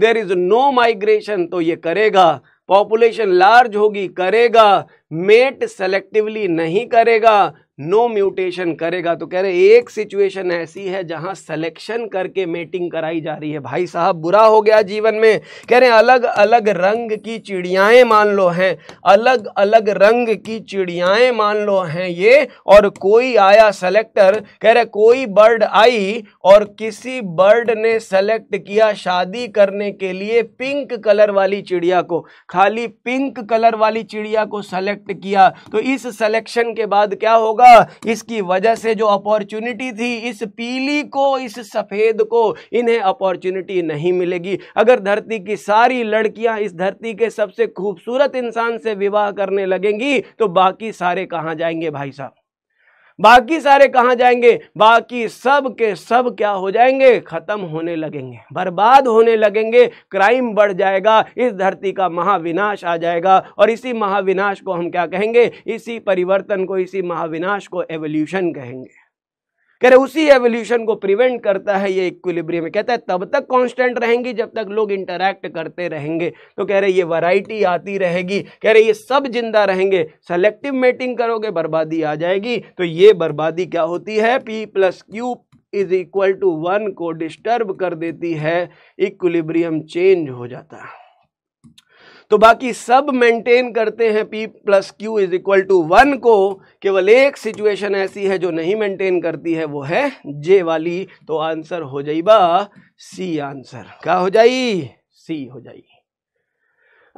देर इज़ नो माइग्रेशन तो ये करेगा पॉपुलेशन लार्ज होगी करेगा मेट सेलेक्टिवली नहीं करेगा नो म्यूटेशन करेगा तो कह रहे एक सिचुएशन ऐसी है जहां सिलेक्शन करके मेटिंग कराई जा रही है भाई साहब बुरा हो गया जीवन में कह रहे हैं अलग अलग रंग की चिड़ियाएं मान लो हैं अलग अलग रंग की चिड़ियाएं मान लो हैं ये और कोई आया सेलेक्टर कह रहे कोई बर्ड आई और किसी बर्ड ने सेलेक्ट किया शादी करने के लिए पिंक कलर वाली चिड़िया को खाली पिंक कलर वाली चिड़िया को सेलेक्ट किया तो इस सेलेक्शन के बाद क्या होगा होगा इसकी वजह से जो अपॉर्चुनिटी थी इस पीली को इस सफ़ेद को इन्हें अपॉर्चुनिटी नहीं मिलेगी अगर धरती की सारी लड़कियां इस धरती के सबसे खूबसूरत इंसान से विवाह करने लगेंगी तो बाकी सारे कहाँ जाएंगे भाई साहब बाकी सारे कहाँ जाएंगे बाकी सब के सब क्या हो जाएंगे ख़त्म होने लगेंगे बर्बाद होने लगेंगे क्राइम बढ़ जाएगा इस धरती का महाविनाश आ जाएगा और इसी महाविनाश को हम क्या कहेंगे इसी परिवर्तन को इसी महाविनाश को एवोल्यूशन कहेंगे कह रहे उसी एवोल्यूशन को प्रिवेंट करता है ये इक्विलिब्रियम कहता है तब तक कांस्टेंट रहेंगी जब तक लोग इंटरैक्ट करते रहेंगे तो कह रहे ये वैरायटी आती रहेगी कह रहे ये सब जिंदा रहेंगे सेलेक्टिव मेटिंग करोगे बर्बादी आ जाएगी तो ये बर्बादी क्या होती है P plus Q is equal to one को डिस्टर्ब कर देती है इक्विलिब्रियम चेंज हो जाता है तो बाकी सब मेंटेन करते हैं P plus Q is equal to one को केवल एक सिचुएशन ऐसी है जो नहीं मेंटेन करती है वो है जे वाली तो आंसर हो जाइबा सी आंसर क्या हो जाई सी हो जाई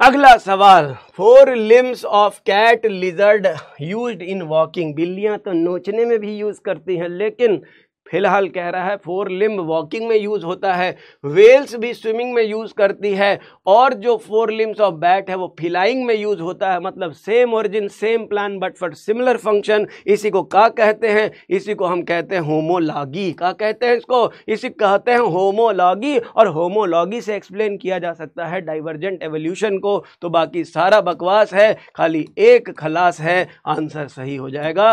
अगला सवाल four limbs of cat lizard used in walking बिल्लियां तो नोचने में भी यूज करती हैं लेकिन फिलहाल कह रहा है फोर लिम्ब वॉकिंग में यूज़ होता है वेल्स भी स्विमिंग में यूज़ करती है और जो फोर लिम्ब ऑफ बैट है वो फिलाइंग में यूज़ होता है मतलब same origin same plan but for similar function इसी को का कहते हैं इसी को हम कहते हैं होमोलॉगी का कहते हैं इसको इसी कहते हैं होमोलॉगी और होमोलॉगी से एक्सप्लेन किया जा सकता है डाइवर्जेंट एवोल्यूशन को तो बाकी सारा बकवास है खाली एक खलास है आंसर सही हो जाएगा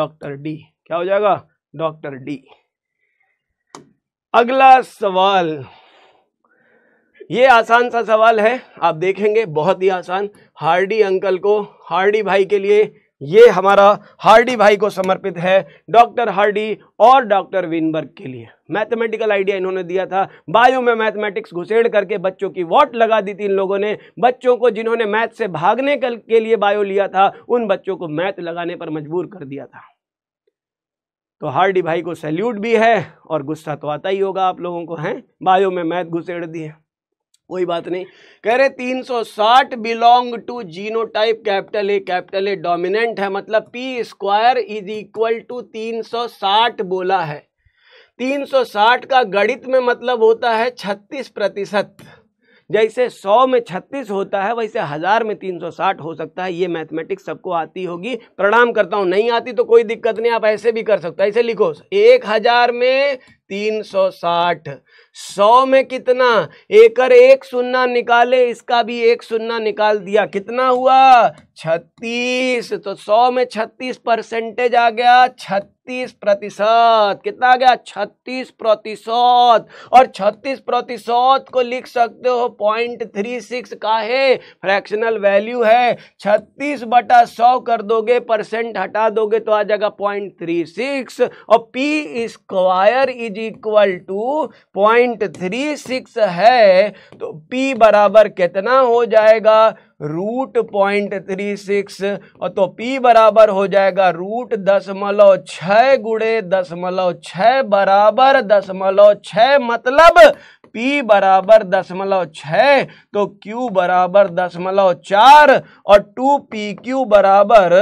डॉक्टर डी क्या हो जाएगा डॉक्टर डी अगला सवाल ये आसान सा सवाल है आप देखेंगे बहुत ही आसान हार्डी अंकल को हार्डी भाई के लिए ये हमारा हार्डी भाई को समर्पित है डॉक्टर हार्डी और डॉक्टर विनबर्ग के लिए मैथमेटिकल आइडिया इन्होंने दिया था बायो में मैथमेटिक्स घुसेड़ करके बच्चों की वॉट लगा दी थी इन लोगों ने बच्चों को जिन्होंने मैथ से भागने के लिए बायो लिया था उन बच्चों को मैथ लगाने पर मजबूर कर दिया था तो हार्डी भाई को सैल्यूट भी है और गुस्सा तो आता ही होगा आप लोगों को हैं बायो में मैथ घुसेड़ दिए कोई बात नहीं कह रहे 360 belong to genotype capital A capital A dominant है मतलब P square is equal to 360 बोला है 360 का गणित में मतलब होता है 36 प्रतिशत जैसे सौ में छत्तीस होता है वैसे हज़ार में तीन सौ साठ हो सकता है ये मैथमेटिक्स सबको आती होगी प्रणाम करता हूँ नहीं आती तो कोई दिक्कत नहीं आप ऐसे भी कर सकते ऐसे लिखो एक हज़ार में तीन सौ साठ सौ में कितना एकर एक सुन्ना निकाले इसका भी एक सुन्ना निकाल दिया कितना हुआ छत्तीस तो सौ में छत्तीस परसेंटेज आ गया छत्तीस छत्तीस प्रतिशत कितना आ गया छत्तीस प्रतिशत और छत्तीस प्रतिशत को लिख सकते हो पॉइंट थ्री सिक्स का है फ्रैक्शनल वैल्यू है छत्तीस बटा सौ कर दोगे परसेंट हटा दोगे तो आ जाएगा पॉइंट थ्री सिक्स और P square is equal to point three six है तो पी बराबर कितना हो जाएगा रूट पॉइंट थ्री सिक्स और तो पी बराबर हो जाएगा रूट दशमलव छः गुड़े दशमलव छः बराबर दशमलव छः मतलब P बराबर दशमलव छ तो Q बराबर दशमलव चार और टू पी क्यू बराबर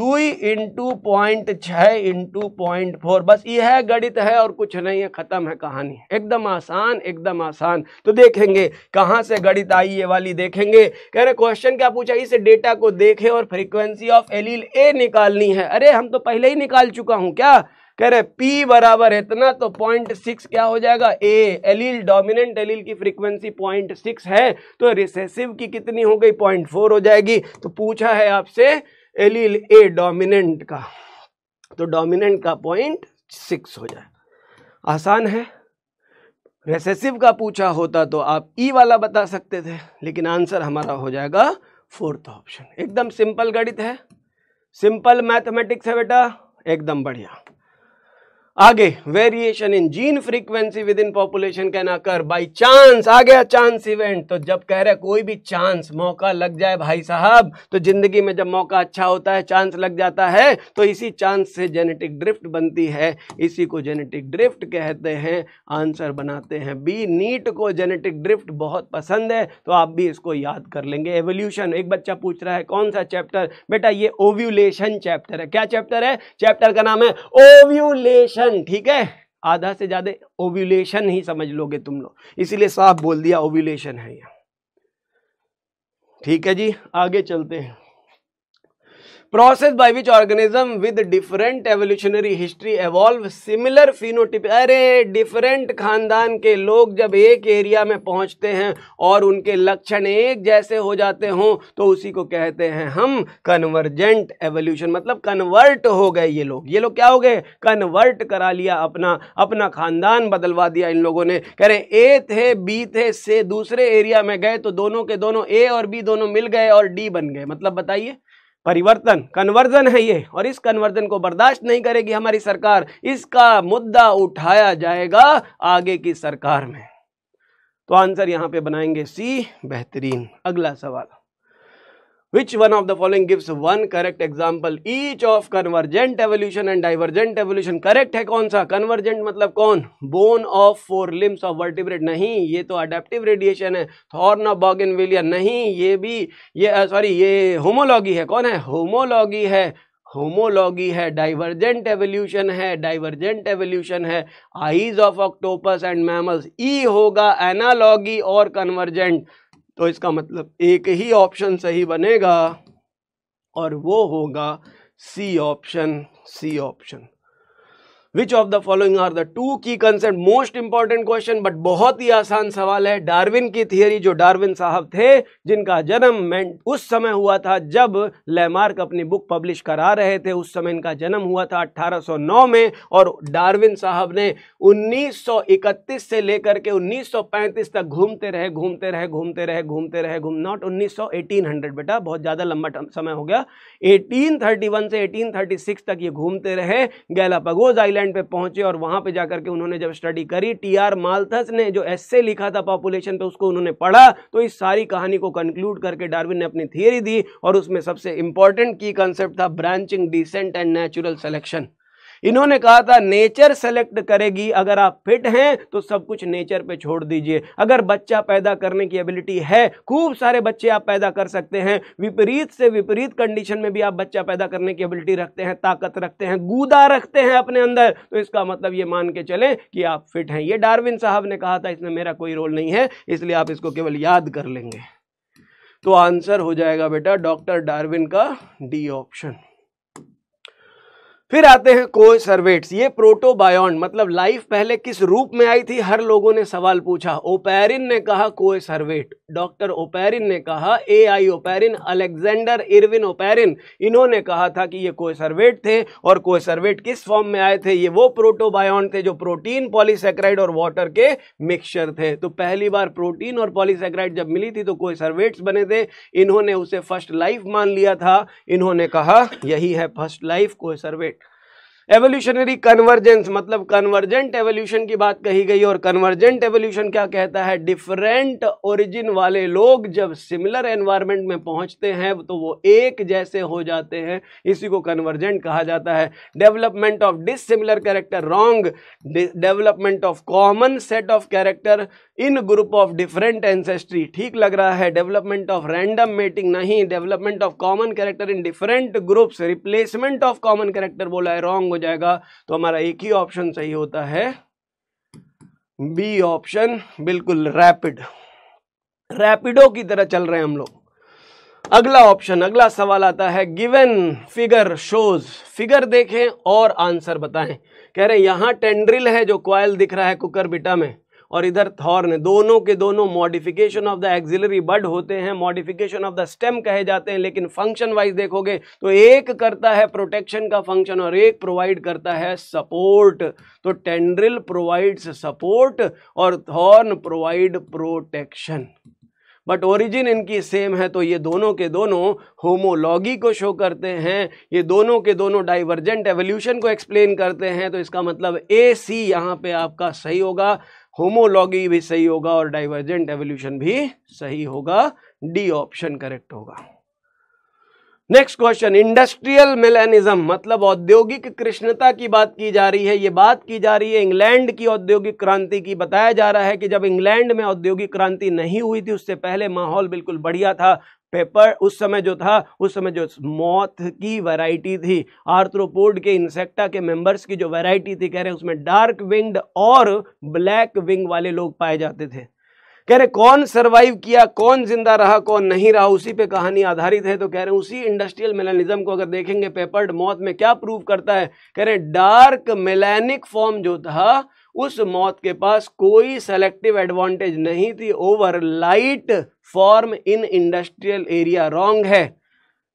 दुई इंटू पॉइंट छ इंटू पॉइंट फोर बस यह है गणित है और कुछ नहीं है ख़त्म है कहानी एकदम आसान एकदम आसान तो देखेंगे कहाँ से गणित आई ये वाली देखेंगे कह रहे क्वेश्चन क्या पूछा इस डेटा को देखें और फ्रीक्वेंसी ऑफ एलील ए निकालनी है अरे हम तो पहले ही निकाल चुका हूँ क्या कह रहे P बराबर इतना तो पॉइंट सिक्स क्या हो जाएगा A एलील डोमिनेंट एलील की फ्रीक्वेंसी पॉइंट सिक्स है तो रिसेसिव की कितनी हो गई पॉइंट फोर हो जाएगी तो पूछा है आपसे एलील A डोमिनेंट का तो डोमिनेंट का पॉइंट सिक्स हो जाएगा आसान है रेसेसिव का पूछा होता तो आप ई e वाला बता सकते थे लेकिन आंसर हमारा हो जाएगा फोर्थ ऑप्शन एकदम सिंपल गणित है सिंपल मैथमेटिक्स है बेटा एकदम बढ़िया आगे variation in gene frequency within population can occur by chance आ गया चांस इवेंट तो जब कह रहे कोई भी चांस मौका लग जाए भाई साहब तो जिंदगी में जब मौका अच्छा होता है चांस लग जाता है तो इसी चांस से जेनेटिक ड्रिफ्ट बनती है इसी को जेनेटिक ड्रिफ्ट कहते हैं आंसर बनाते हैं बी नीट को जेनेटिक ड्रिफ्ट बहुत पसंद है तो आप भी इसको याद कर लेंगे एवोल्यूशन एक बच्चा पूछ रहा है कौन सा चैप्टर बेटा ये ओव्यूलेशन चैप्टर है क्या चैप्टर है चैप्टर का नाम है ओव्यूलेशन ओव्यूलेशन ठीक है आधा से ज़्यादा ओव्यूलेशन ही समझ लोगे तुम लोग इसीलिए साफ बोल दिया ओव्यूलेशन है यह ठीक है जी आगे चलते हैं process by which organism with different evolutionary history evolve similar phenotype अरे डिफरेंट खानदान के लोग जब एक एरिया में पहुंचते हैं और उनके लक्षण एक जैसे हो जाते हों तो उसी को कहते हैं हम कन्वर्जेंट एवोल्यूशन मतलब कन्वर्ट हो गए ये लोग ये लोग क्या हो गए कन्वर्ट करा लिया अपना अपना खानदान बदलवा दिया इन लोगों ने कह रहे ए थे बी थे से दूसरे एरिया में गए तो दोनों के दोनों ए और बी दोनों मिल गए और डी बन गए मतलब बताइए परिवर्तन कन्वर्जन है ये और इस कन्वर्जन को बर्दाश्त नहीं करेगी हमारी सरकार इसका मुद्दा उठाया जाएगा आगे की सरकार में तो आंसर यहां पे बनाएंगे सी बेहतरीन अगला सवाल Which one of the following gives one correct example each of convergent evolution and divergent evolution? Correct है कौन सा Convergent मतलब कौन Bone of four limbs of vertebrate नहीं ये तो adaptive radiation है Thorn of bougainvillea नहीं ये भी ये सॉरी ये homology है कौन है Homology है होमोलॉगी है डाइवर्जेंट एवोल्यूशन है डाइवर्जेंट एवोल्यूशन है eyes of octopus and mammals ई होगा एनालॉगी और कन्वर्जेंट तो इसका मतलब एक ही ऑप्शन सही बनेगा और वो होगा C option C option which of the following are the two key concept most important question but बहुत ही आसान सवाल है डार्विन की थियरी जो डार्विन साहब थे जिनका जन्म उस समय हुआ था जब लेमार्क अपनी बुक पब्लिश करा रहे थे उस समय इनका जन्म हुआ था 1809 में और डार्विन साहब ने 1931 से लेकर के 1935 तक घूमते रहे घूमते रहे घूमते रहे घूमते रहे घूम नॉट उन्नीस बेटा बहुत ज़्यादा लंबा समय हो गया एटीन से एटीन तक ये घूमते रहे गैला इंग्लैंड पे पहुंचे और वहां पे जाकर के उन्होंने जब स्टडी करी टी आर मालथस ने जो एस लिखा था पॉपुलेशन पे उसको उन्होंने पढ़ा तो इस सारी कहानी को कंक्लूड करके डार्विन ने अपनी थियरी दी और उसमें सबसे इंपॉर्टेंट की कंसेप्ट था branching descent and natural selection इन्होंने कहा था नेचर सेलेक्ट करेगी अगर आप फिट हैं तो सब कुछ नेचर पे छोड़ दीजिए अगर बच्चा पैदा करने की एबिलिटी है खूब सारे बच्चे आप पैदा कर सकते हैं विपरीत से विपरीत कंडीशन में भी आप बच्चा पैदा करने की एबिलिटी रखते हैं ताकत रखते हैं गूदा रखते हैं अपने अंदर तो इसका मतलब ये मान के चले कि आप फिट हैं ये डार्विन साहब ने कहा था इसमें मेरा कोई रोल नहीं है इसलिए आप इसको केवल याद कर लेंगे तो आंसर हो जाएगा बेटा डॉक्टर डार्विन का डी ऑप्शन फिर आते हैं को सर्वेट्स ये प्रोटोबायोन मतलब लाइफ पहले किस रूप में आई थी हर लोगों ने सवाल पूछा ओपेरिन ने कहा को सर्वेट डॉक्टर ओपेरिन ने कहा A I Oparin Alexander Irwin Oparin इन्होंने कहा था कि ये को सर्वेट थे और को सर्वेट किस फॉर्म में आए थे ये वो प्रोटोबायोन थे जो प्रोटीन पॉलीसेक्राइड और वाटर के मिक्सचर थे तो पहली बार प्रोटीन और पॉलीसेक्राइड जब मिली थी तो कोई सर्वेट्स बने थे इन्होंने उसे फर्स्ट लाइफ मान लिया था इन्होंने कहा यही है फर्स्ट लाइफ को सर्वेट एवोल्यूशनरी कन्वर्जेंस मतलब कन्वर्जेंट एवोल्यूशन की बात कही गई और कन्वर्जेंट एवोल्यूशन क्या कहता है डिफरेंट ओरिजिन वाले लोग जब सिमिलर एनवायरनमेंट में पहुंचते हैं तो वो एक जैसे हो जाते हैं इसी को कन्वर्जेंट कहा जाता है development of dissimilar character wrong development of common set of character in group of different ancestry ठीक लग रहा है डेवलपमेंट ऑफ रैंडम मेटिंग नहीं development of common character in different groups replacement of common character बोला है wrong हो जाएगा तो हमारा एक ही ऑप्शन सही होता है बी ऑप्शन बिल्कुल रैपिड रैपिडो की तरह चल रहे हैं हम लोग अगला ऑप्शन अगला सवाल आता है गिवन फिगर शोज फिगर देखें और आंसर बताएं कह रहे हैं यहां टेंड्रिल है जो क्वाइल दिख रहा है कुकर बिटा में और इधर थॉर्न दोनों के दोनों modification of the axillary bud होते हैं मॉडिफिकेशन ऑफ द स्टेम कहे जाते हैं लेकिन फंक्शन वाइज देखोगे तो एक करता है प्रोटेक्शन का फंक्शन और एक प्रोवाइड करता है सपोर्ट तो टेंड्रिल प्रोवाइड्स सपोर्ट और thorn provide protection but origin इनकी सेम है तो ये दोनों के दोनों होमोलॉगी को शो करते हैं ये दोनों के दोनों डाइवर्जेंट एवोल्यूशन को एक्सप्लेन करते हैं तो इसका मतलब ए सी यहाँ पे आपका सही होगा होमोलॉगी भी सही होगा और डाइवर्जेंट एवोल्यूशन भी सही होगा डी ऑप्शन करेक्ट होगा नेक्स्ट क्वेश्चन इंडस्ट्रियल मिलेनिज्म मतलब औद्योगिक कृष्णता की बात की जा रही है ये बात की जा रही है इंग्लैंड की औद्योगिक क्रांति की बताया जा रहा है कि जब इंग्लैंड में औद्योगिक क्रांति नहीं हुई थी उससे पहले माहौल बिल्कुल बढ़िया था पेपर उस समय जो था उस समय जो मौत की वैरायटी थी आर्थ्रोपोड के इंसेक्टा के मेंबर्स की जो वैरायटी थी कह रहे उसमें डार्क विंग्ड और ब्लैक विंग वाले लोग पाए जाते थे कह रहे कौन सरवाइव किया कौन जिंदा रहा कौन नहीं रहा उसी पे कहानी आधारित है तो कह रहे उसी इंडस्ट्रियल मेलानिज्म को अगर देखेंगे पेपर्ड मौत में क्या प्रूव करता है कह रहे डार्क मेलानिक फॉर्म जो था उस मौत के पास कोई सेलेक्टिव एडवांटेज नहीं थी over light form in industrial area wrong है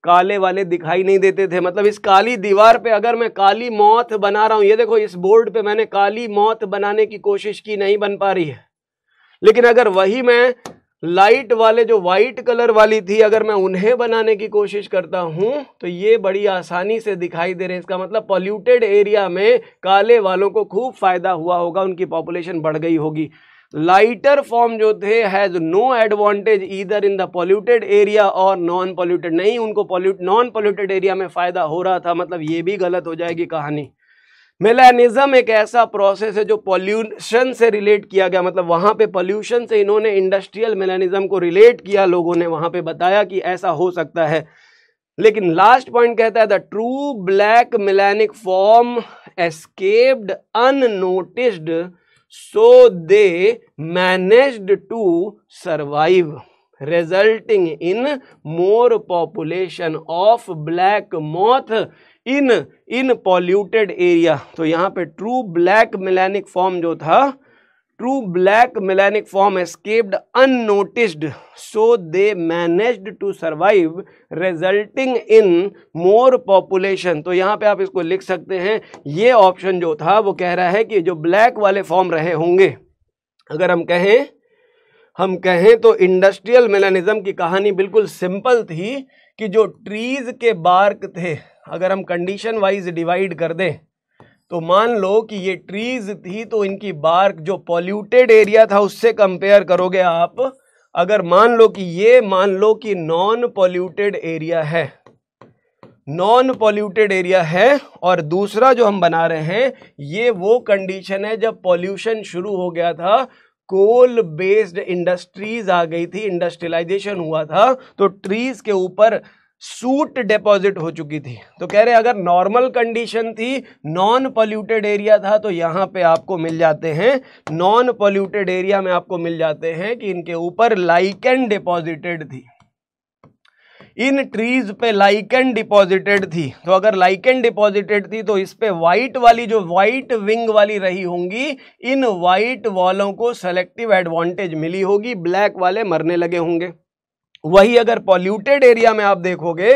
काले वाले दिखाई नहीं देते थे मतलब इस काली दीवार पे अगर मैं काली मौत बना रहा हूं ये देखो इस बोर्ड पे मैंने काली मौत बनाने की कोशिश की नहीं बन पा रही है लेकिन अगर वही मैं लाइट वाले जो वाइट कलर वाली थी अगर मैं उन्हें बनाने की कोशिश करता हूं तो ये बड़ी आसानी से दिखाई दे रहे हैं इसका मतलब पॉल्यूटेड एरिया में काले वालों को खूब फायदा हुआ होगा उनकी पॉपुलेशन बढ़ गई होगी लाइटर फॉर्म जो थे हैज नो एडवांटेज इधर इन द पॉल्यूटेड एरिया और नॉन पॉल्यूटेड नहीं उनको नॉन पोल्यूटेड एरिया में फ़ायदा हो रहा था मतलब ये भी गलत हो जाएगी कहानी मेलानिज्म एक ऐसा प्रोसेस है जो पॉल्यूशन से रिलेट किया गया मतलब वहाँ पे पॉल्यूशन से इन्होंने इंडस्ट्रियल मेलानिज्म को रिलेट किया लोगों ने वहाँ पे बताया कि ऐसा हो सकता है लेकिन लास्ट पॉइंट कहता है the true black melanic form escaped unnoticed so they managed to survive resulting in more population of black moth in in polluted area तो यहां पे ट्रू ब्लैक मिलेनिक फॉर्म जो था true black melanic form escaped unnoticed so they manage to survive resulting in more population तो यहाँ पे आप इसको लिख सकते हैं ये ऑप्शन जो था वो कह रहा है कि जो ब्लैक वाले फॉर्म रहे होंगे अगर हम कहें हम कहें तो इंडस्ट्रियल मिलानिज्म की कहानी बिल्कुल सिंपल थी कि जो ट्रीज़ के बार्क थे अगर हम कंडीशन वाइज डिवाइड कर दें तो मान लो कि ये ट्रीज थी तो इनकी बार्क जो पॉल्यूटेड एरिया था उससे कंपेयर करोगे आप अगर मान लो कि ये मान लो कि नॉन पॉल्यूटेड एरिया है नॉन पॉल्यूटेड एरिया है और दूसरा जो हम बना रहे हैं ये वो कंडीशन है जब पॉल्यूशन शुरू हो गया था कोल बेस्ड इंडस्ट्रीज आ गई थी इंडस्ट्रियलाइजेशन हुआ था तो ट्रीज के ऊपर सूट डिपॉजिट हो चुकी थी तो कह रहे अगर नॉर्मल कंडीशन थी नॉन पॉल्यूटेड एरिया था तो यहां पे आपको मिल जाते हैं नॉन पॉल्यूटेड एरिया में आपको मिल जाते हैं कि इनके ऊपर लाइकन डिपॉजिटेड थी इन ट्रीज पे लाइकन डिपॉजिटेड थी तो अगर लाइकन डिपॉजिटेड थी तो इस पे व्हाइट वाली जो व्हाइट विंग वाली रही होंगी इन वाइट वालों को सेलेक्टिव एडवांटेज मिली होगी ब्लैक वाले मरने लगे होंगे वही अगर पॉल्यूटेड एरिया में आप देखोगे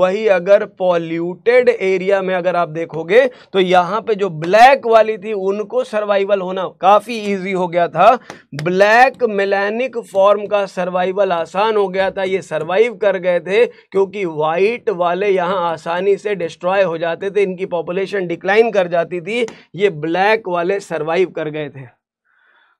वही अगर पॉल्यूटेड एरिया में अगर आप देखोगे तो यहाँ पे जो ब्लैक वाली थी उनको सर्वाइवल होना काफ़ी इजी हो गया था ब्लैक मेलैनिक फॉर्म का सर्वाइवल आसान हो गया था ये सर्वाइव कर गए थे क्योंकि वाइट वाले यहाँ आसानी से डिस्ट्रॉय हो जाते थे इनकी पॉपुलेशन डिक्लाइन कर जाती थी ये ब्लैक वाले सर्वाइव कर गए थे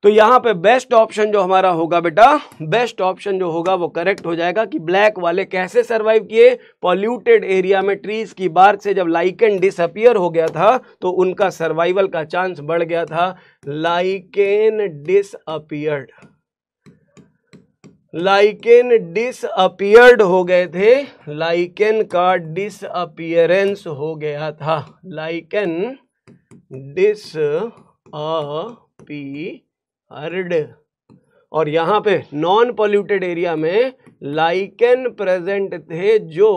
तो यहां पे बेस्ट ऑप्शन जो हमारा होगा बेटा बेस्ट ऑप्शन जो होगा वो करेक्ट हो जाएगा कि ब्लैक वाले कैसे सरवाइव किए पॉल्यूटेड एरिया में ट्रीज की बार्क से जब लाइकेन डिसअपियर हो गया था तो उनका सर्वाइवल का चांस बढ़ गया था लाइकेन डिसअपियर्ड लाइकेन डिसअपियर्ड हो गए थे लाइकेन का डिसअपियरेंस हो गया था lichen disappeared और यहाँ पे नॉन पॉल्यूटेड एरिया में लाइकेन प्रेजेंट थे जो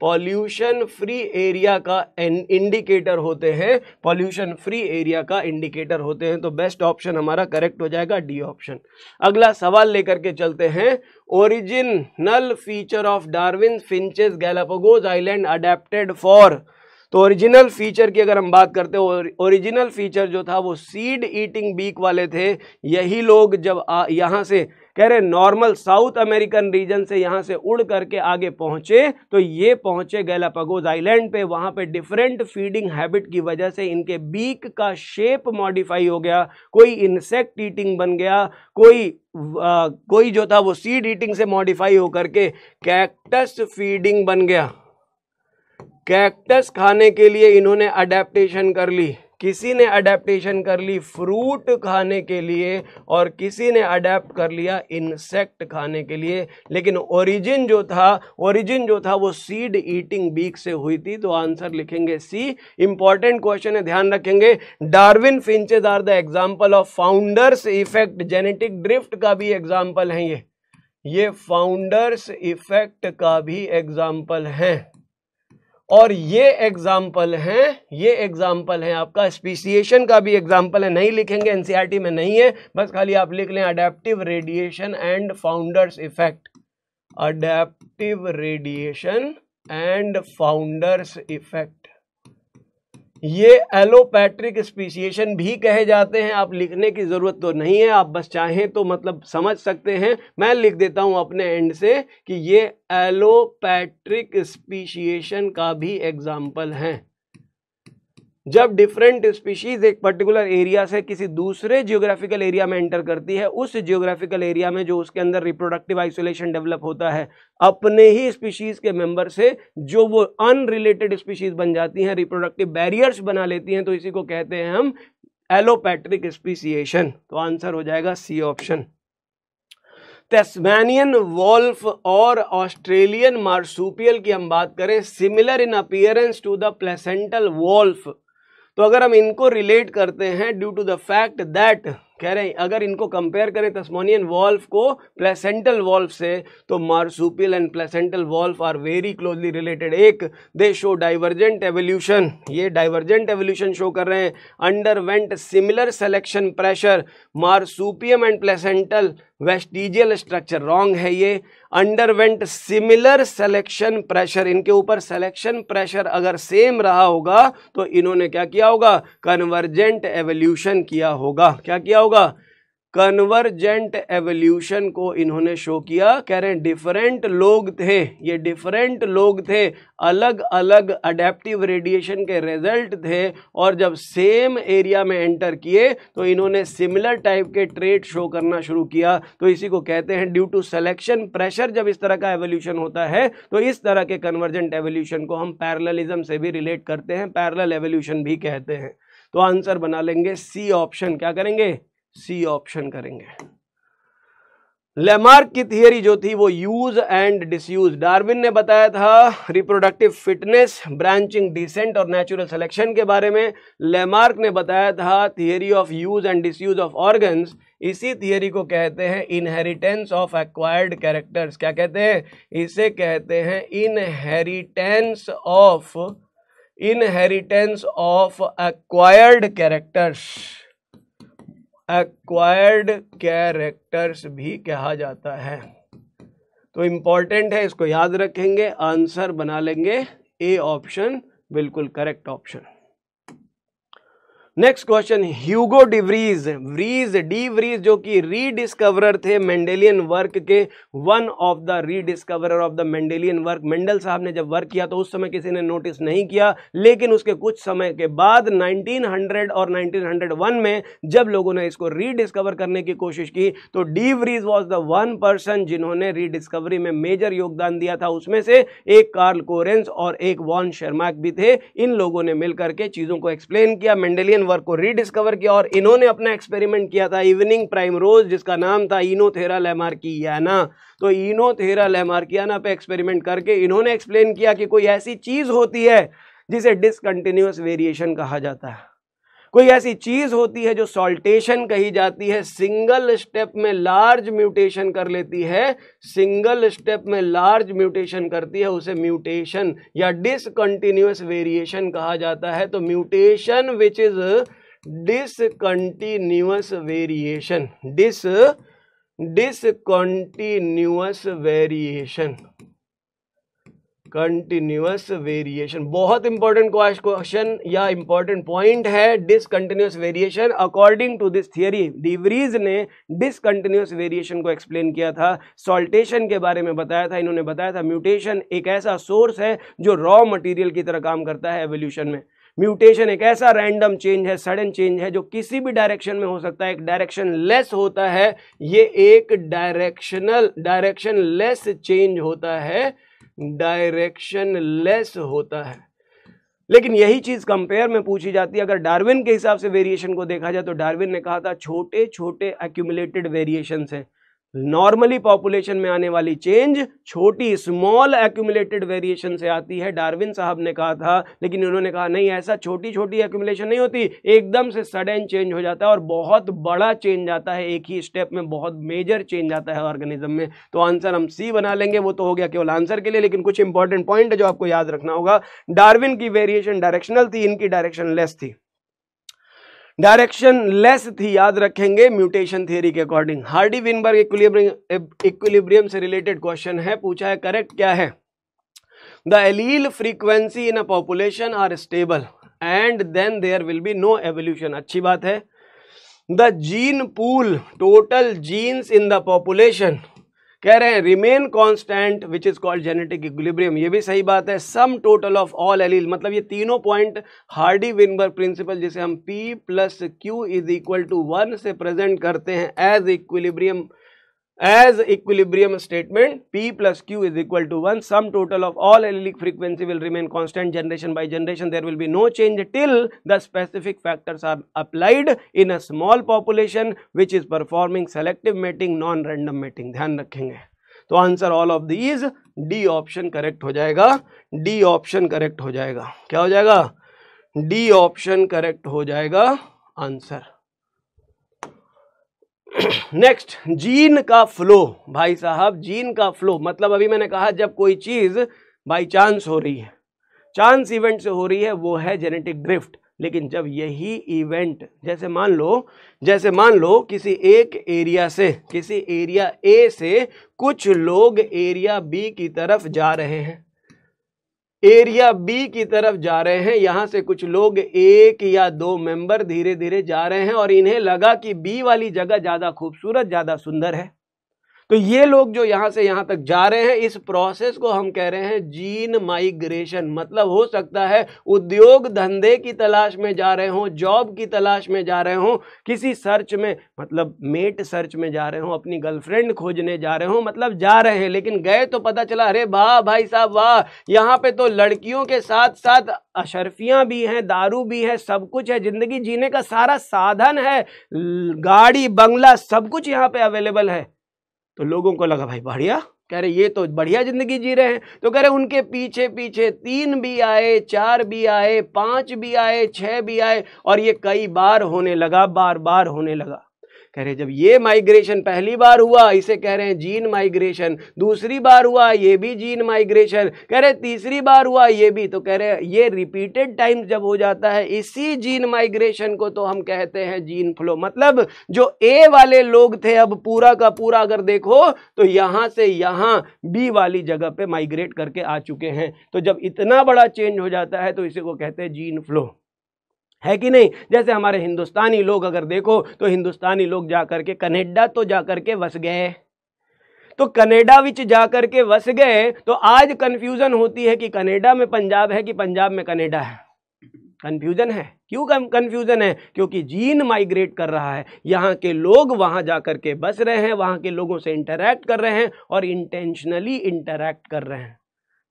पॉल्यूशन फ्री एरिया का इंडिकेटर होते हैं पॉल्यूशन फ्री एरिया का इंडिकेटर होते हैं तो बेस्ट ऑप्शन हमारा करेक्ट हो जाएगा डी ऑप्शन अगला सवाल लेकर के चलते हैं original feature of Darwin finches Galapagos island adapted for तो ओरिजिनल फीचर की अगर हम बात करते हैं ओरिजिनल फीचर जो था वो सीड ईटिंग बीक वाले थे यही लोग जब यहाँ से कह रहे नॉर्मल साउथ अमेरिकन रीजन से यहाँ से उड़ करके आगे पहुँचे तो ये पहुँचे गैलापागोज आइलैंड पे वहाँ पे डिफरेंट फीडिंग हैबिट की वजह से इनके बीक का शेप मॉडिफाई हो गया कोई इंसेक्ट ईटिंग बन गया कोई आ, कोई जो था वो सीड ईटिंग से मॉडिफाई होकर के कैक्टस फीडिंग बन गया कैक्टस खाने के लिए इन्होंने अडेप्टेशन कर ली किसी ने अडेप्टेशन कर ली फ्रूट खाने के लिए और किसी ने अडेप्ट कर लिया इंसेक्ट खाने के लिए लेकिन ओरिजिन जो था ओरिजिन जो था वो सीड ईटिंग बीक से हुई थी तो आंसर लिखेंगे सी इंपॉर्टेंट क्वेश्चन है ध्यान रखेंगे Darwin finches are the example of founders effect genetic drift का भी एग्जाम्पल है ये ये फाउंडर्स इफेक्ट का भी एग्जाम्पल है और ये एग्जाम्पल हैं ये एग्जाम्पल हैं आपका स्पीसीशन का भी एग्जाम्पल है नहीं लिखेंगे एनसीईआरटी e में नहीं है बस खाली आप लिख लें adaptive radiation and founders effect adaptive radiation and founders effect ये एलोपैट्रिक स्पीशिएशन भी कहे जाते हैं आप लिखने की ज़रूरत तो नहीं है आप बस चाहें तो मतलब समझ सकते हैं मैं लिख देता हूँ अपने एंड से कि ये एलोपैट्रिक स्पीशिएशन का भी एग्ज़ाम्पल हैं जब डिफरेंट स्पीशीज़ एक पर्टिकुलर एरिया से किसी दूसरे जियोग्राफिकल एरिया में एंटर करती है उस जियोग्राफिकल एरिया में जो उसके अंदर रिप्रोडक्टिव आइसोलेशन डेवलप होता है अपने ही स्पीशीज़ के मेंबर से जो वो अनरिलेटेड स्पीशीज़ बन जाती हैं रिप्रोडक्टिव बैरियर्स बना लेती हैं तो इसी को कहते हैं हम एलोपैट्रिक स्पीसिएशन तो आंसर हो जाएगा सी ऑप्शन तेस्मैनियन वॉल्फ और ऑस्ट्रेलियन मार्सूपियल की हम बात करें similar in appearance to the placental wolf तो अगर हम इनको रिलेट करते हैं due to the fact that कह रहे हैं अगर इनको कंपेयर करें तस्मोनियन वॉल्व को प्लेसेंटल वॉल्व से तो marsupial and placental wolf are very closely related एक दे शो डाइवर्जेंट एवोल्यूशन ये डाइवर्जेंट एवोल्यूशन शो कर रहे हैं under went similar selection pressure marsupium and placental vestigial structure wrong है ये अंडरवेंट सिमिलर सेलेक्शन प्रेशर इनके ऊपर सेलेक्शन प्रेशर अगर सेम रहा होगा तो इन्होंने क्या किया होगा कन्वर्जेंट एवोल्यूशन किया होगा क्या किया होगा कन्वर्जेंट एवोल्यूशन को इन्होंने शो किया कह रहे हैं डिफरेंट लोग थे ये डिफरेंट लोग थे अलग अलग अडेप्टिव रेडिएशन के रिजल्ट थे और जब सेम एरिया में एंटर किए तो इन्होंने सिमिलर टाइप के ट्रेड शो करना शुरू किया तो इसी को कहते हैं ड्यू टू सेलेक्शन प्रेशर जब इस तरह का एवोल्यूशन होता है तो इस तरह के कन्वर्जेंट एवोल्यूशन को हम पैरलिज्म से भी रिलेट करते हैं पैरल एवोल्यूशन भी कहते हैं तो आंसर बना लेंगे सी ऑप्शन क्या करेंगे सी ऑप्शन करेंगे लेमार्क की थियरी जो थी वो यूज एंड डिसयूज डार्विन ने बताया था रिप्रोडक्टिव फिटनेस ब्रांचिंग डिसेंट और नेचुरल सिलेक्शन के बारे में लेमार्क ने बताया था theory of use and disuse of organs इसी थियरी को कहते हैं इनहेरिटेंस ऑफ एक्वायर्ड कैरेक्टर्स क्या कहते हैं इसे कहते हैं inheritance of inheritance of acquired characters acquired characters भी कहा जाता है तो इम्पॉर्टेंट है इसको याद रखेंगे आंसर बना लेंगे ए ऑप्शन बिल्कुल correct option next question Hugo de Vries Vries de Vries जो कि रीडिस्कवरर थे मेंडेलियन वर्क के one of the rediscoverer of the Mendelian work Mendel साहब ने जब वर्क किया तो उस समय किसी ने नोटिस नहीं किया लेकिन उसके कुछ समय के बाद 1900 और 1901 में जब लोगों ने इसको रीडिस्कवर करने की कोशिश की तो de Vries was the one person जिन्होंने रीडिस्कवरी में मेजर योगदान दिया था उसमें से एक कार्ल कोरेंस और एक वॉन शर्माक भी थे इन लोगों ने मिलकर के चीज़ों को एक्सप्लेन किया मेंडेलियन न्यूटन वर्क को रीडिस्कवर किया और इन्होंने अपना एक्सपेरिमेंट किया था इवनिंग प्राइम रोज जिसका नाम था इनोथेरा याना तो इनोथेरा याना पे एक्सपेरिमेंट करके इन्होंने एक्सप्लेन किया कि कोई ऐसी चीज़ होती है जिसे डिसकंटिन्यूस वेरिएशन कहा जाता है कोई ऐसी चीज़ होती है जो सॉल्टेशन कही जाती है सिंगल स्टेप में लार्ज म्यूटेशन कर लेती है सिंगल स्टेप में लार्ज म्यूटेशन करती है उसे म्यूटेशन या डिसकंटिन्यूस वेरिएशन कहा जाता है तो mutation which is discontinuous variation dis discontinuous variation continuous variation बहुत इंपॉर्टेंट क्वेश्चन या इंपॉर्टेंट पॉइंट है discontinuous variation according to this theory de Vries ने डिसकंटिन्यूस वेरिएशन को एक्सप्लेन किया था सॉल्टेशन के बारे में बताया था इन्होंने बताया था म्यूटेशन एक ऐसा सोर्स है जो रॉ मटेरियल की तरह काम करता है एवोल्यूशन में म्यूटेशन एक ऐसा रैंडम चेंज है सडन चेंज है जो किसी भी डायरेक्शन में हो सकता है एक डायरेक्शन लेस होता है ये एक डायरेक्शनल डायरेक्शन लेस चेंज होता है डायरेक्शन लेस होता है लेकिन यही चीज़ कंपेयर में पूछी जाती है अगर डार्विन के हिसाब से वेरिएशन को देखा जाए तो डार्विन ने कहा था छोटे छोटे एक्यूमुलेटेड वेरिएशन हैं नॉर्मली पॉपुलेशन में आने वाली चेंज छोटी स्मॉल एक्यूमुलेटेड वेरिएशन से आती है डार्विन साहब ने कहा था लेकिन उन्होंने कहा नहीं ऐसा छोटी छोटी एक्यूमुलेशन नहीं होती एकदम से सडन चेंज हो जाता है और बहुत बड़ा चेंज आता है एक ही स्टेप में बहुत मेजर चेंज आता है ऑर्गेनिज्म में तो आंसर हम सी बना लेंगे वो तो हो गया केवल आंसर के लिए लेकिन कुछ इंपॉर्टेंट पॉइंट है जो आपको याद रखना होगा डार्विन की वेरिएशन डायरेक्शनल थी इनकी डायरेक्शन लेस थी डायरेक्शन लेस थी याद रखेंगे म्यूटेशन थ्योरी के अकॉर्डिंग हार्डी विनबर्ग इक्विलिब्रियम से रिलेटेड क्वेश्चन है पूछा है करेक्ट क्या है the allele frequency in a population are stable and then there will be no evolution अच्छी बात है the gene pool total genes in the population कह रहे हैं remain constant which is called genetic equilibrium ये भी सही बात है सम टोटल ऑफ ऑल एलील मतलब ये तीनों पॉइंट हार्डी विनबर प्रिंसिपल जिसे हम p plus Q is equal to one से प्रेजेंट करते हैं as equilibrium as equilibrium statement p plus Q is equal to one sum total of all allelic frequency will remain constant generation by generation there will be no change till the specific factors are applied in a small population which is performing selective mating non random mating ध्यान रखेंगे तो answer all of these D option correct हो जाएगा D option correct हो जाएगा क्या हो जाएगा डी ऑप्शन करेक्ट हो जाएगा आंसर नेक्स्ट [CLEARS THROAT] जीन का फ्लो भाई साहब जीन का फ्लो मतलब अभी मैंने कहा जब कोई चीज़ बाई चांस हो रही है चांस इवेंट से हो रही है वो है जेनेटिक ड्रिफ्ट लेकिन जब यही इवेंट जैसे मान लो जैसे मान लो किसी एक एरिया से किसी एरिया ए से कुछ लोग एरिया बी की तरफ जा रहे हैं एरिया बी की तरफ जा रहे हैं यहाँ से कुछ लोग एक या दो मेंबर धीरे धीरे जा रहे हैं और इन्हें लगा कि बी वाली जगह ज़्यादा खूबसूरत ज़्यादा सुंदर है तो ये लोग जो यहाँ से यहाँ तक जा रहे हैं इस प्रोसेस को हम कह रहे हैं जीन माइग्रेशन मतलब हो सकता है उद्योग धंधे की तलाश में जा रहे हों जॉब की तलाश में जा रहे हों किसी सर्च में मतलब मेट सर्च में जा रहे हों अपनी गर्लफ्रेंड खोजने जा रहे हों मतलब जा रहे हैं लेकिन गए तो पता चला अरे वाह भाई साहब वाह यहाँ पे तो लड़कियों के साथ साथ अशरफियाँ भी हैं दारू भी है सब कुछ है ज़िंदगी जीने का सारा साधन है गाड़ी बंगला सब कुछ यहाँ पे अवेलेबल है तो लोगों को लगा भाई बढ़िया कह रहे ये तो बढ़िया जिंदगी जी रहे हैं तो कह रहे उनके पीछे पीछे तीन भी आए चार भी आए पांच भी आए छह भी आए और ये कई बार होने लगा बार बार होने लगा कह रहे जब ये माइग्रेशन पहली बार हुआ इसे कह रहे हैं जीन माइग्रेशन दूसरी बार हुआ ये भी जीन माइग्रेशन कह रहे तीसरी बार हुआ ये भी तो कह रहे ये रिपीटेड टाइम जब हो जाता है इसी जीन माइग्रेशन को तो हम कहते हैं जीन फ्लो मतलब जो ए वाले लोग थे अब पूरा का पूरा अगर देखो तो यहां से यहां बी वाली जगह पे माइग्रेट करके आ चुके हैं तो जब इतना बड़ा चेंज हो जाता है तो इसे को कहते हैं जीन फ्लो है कि नहीं जैसे हमारे हिंदुस्तानी लोग अगर देखो तो हिंदुस्तानी लोग जा के कनेडा तो जा के वस गए तो कनेडा विच जा करके वस गए तो आज कन्फ्यूज़न होती है कि कनेडा में पंजाब है कि पंजाब में कनेडा है कन्फ्यूज़न है क्यों कन्फ्यूज़न है क्योंकि जीन माइग्रेट कर रहा है यहाँ के लोग वहाँ जा कर के बस रहे हैं वहाँ के लोगों से इंटरेक्ट कर रहे हैं और इंटेंशनली इंटरेक्ट कर रहे हैं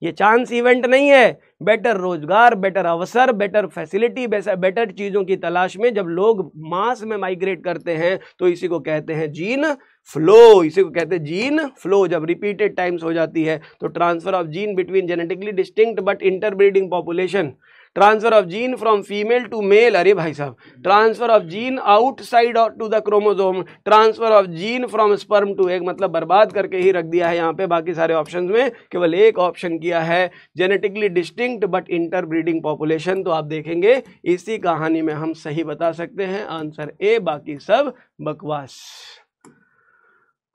ये चांस इवेंट नहीं है बेटर रोजगार बेटर अवसर बेटर फैसिलिटी बेटर चीज़ों की तलाश में जब लोग मास में माइग्रेट करते हैं तो इसी को कहते हैं जीन फ्लो इसी को कहते हैं जीन फ्लो जब रिपीटेड टाइम्स हो जाती है तो transfer of gene between genetically distinct but interbreeding population transfer of gene from female to male अरे भाई साहब transfer of gene outside to the chromosome transfer of gene from sperm to egg मतलब बर्बाद करके ही रख दिया है यहाँ पे बाकी सारे ऑप्शन में केवल एक ऑप्शन किया है genetically distinct but interbreeding population तो आप देखेंगे इसी कहानी में हम सही बता सकते हैं आंसर ए बाकी सब बकवास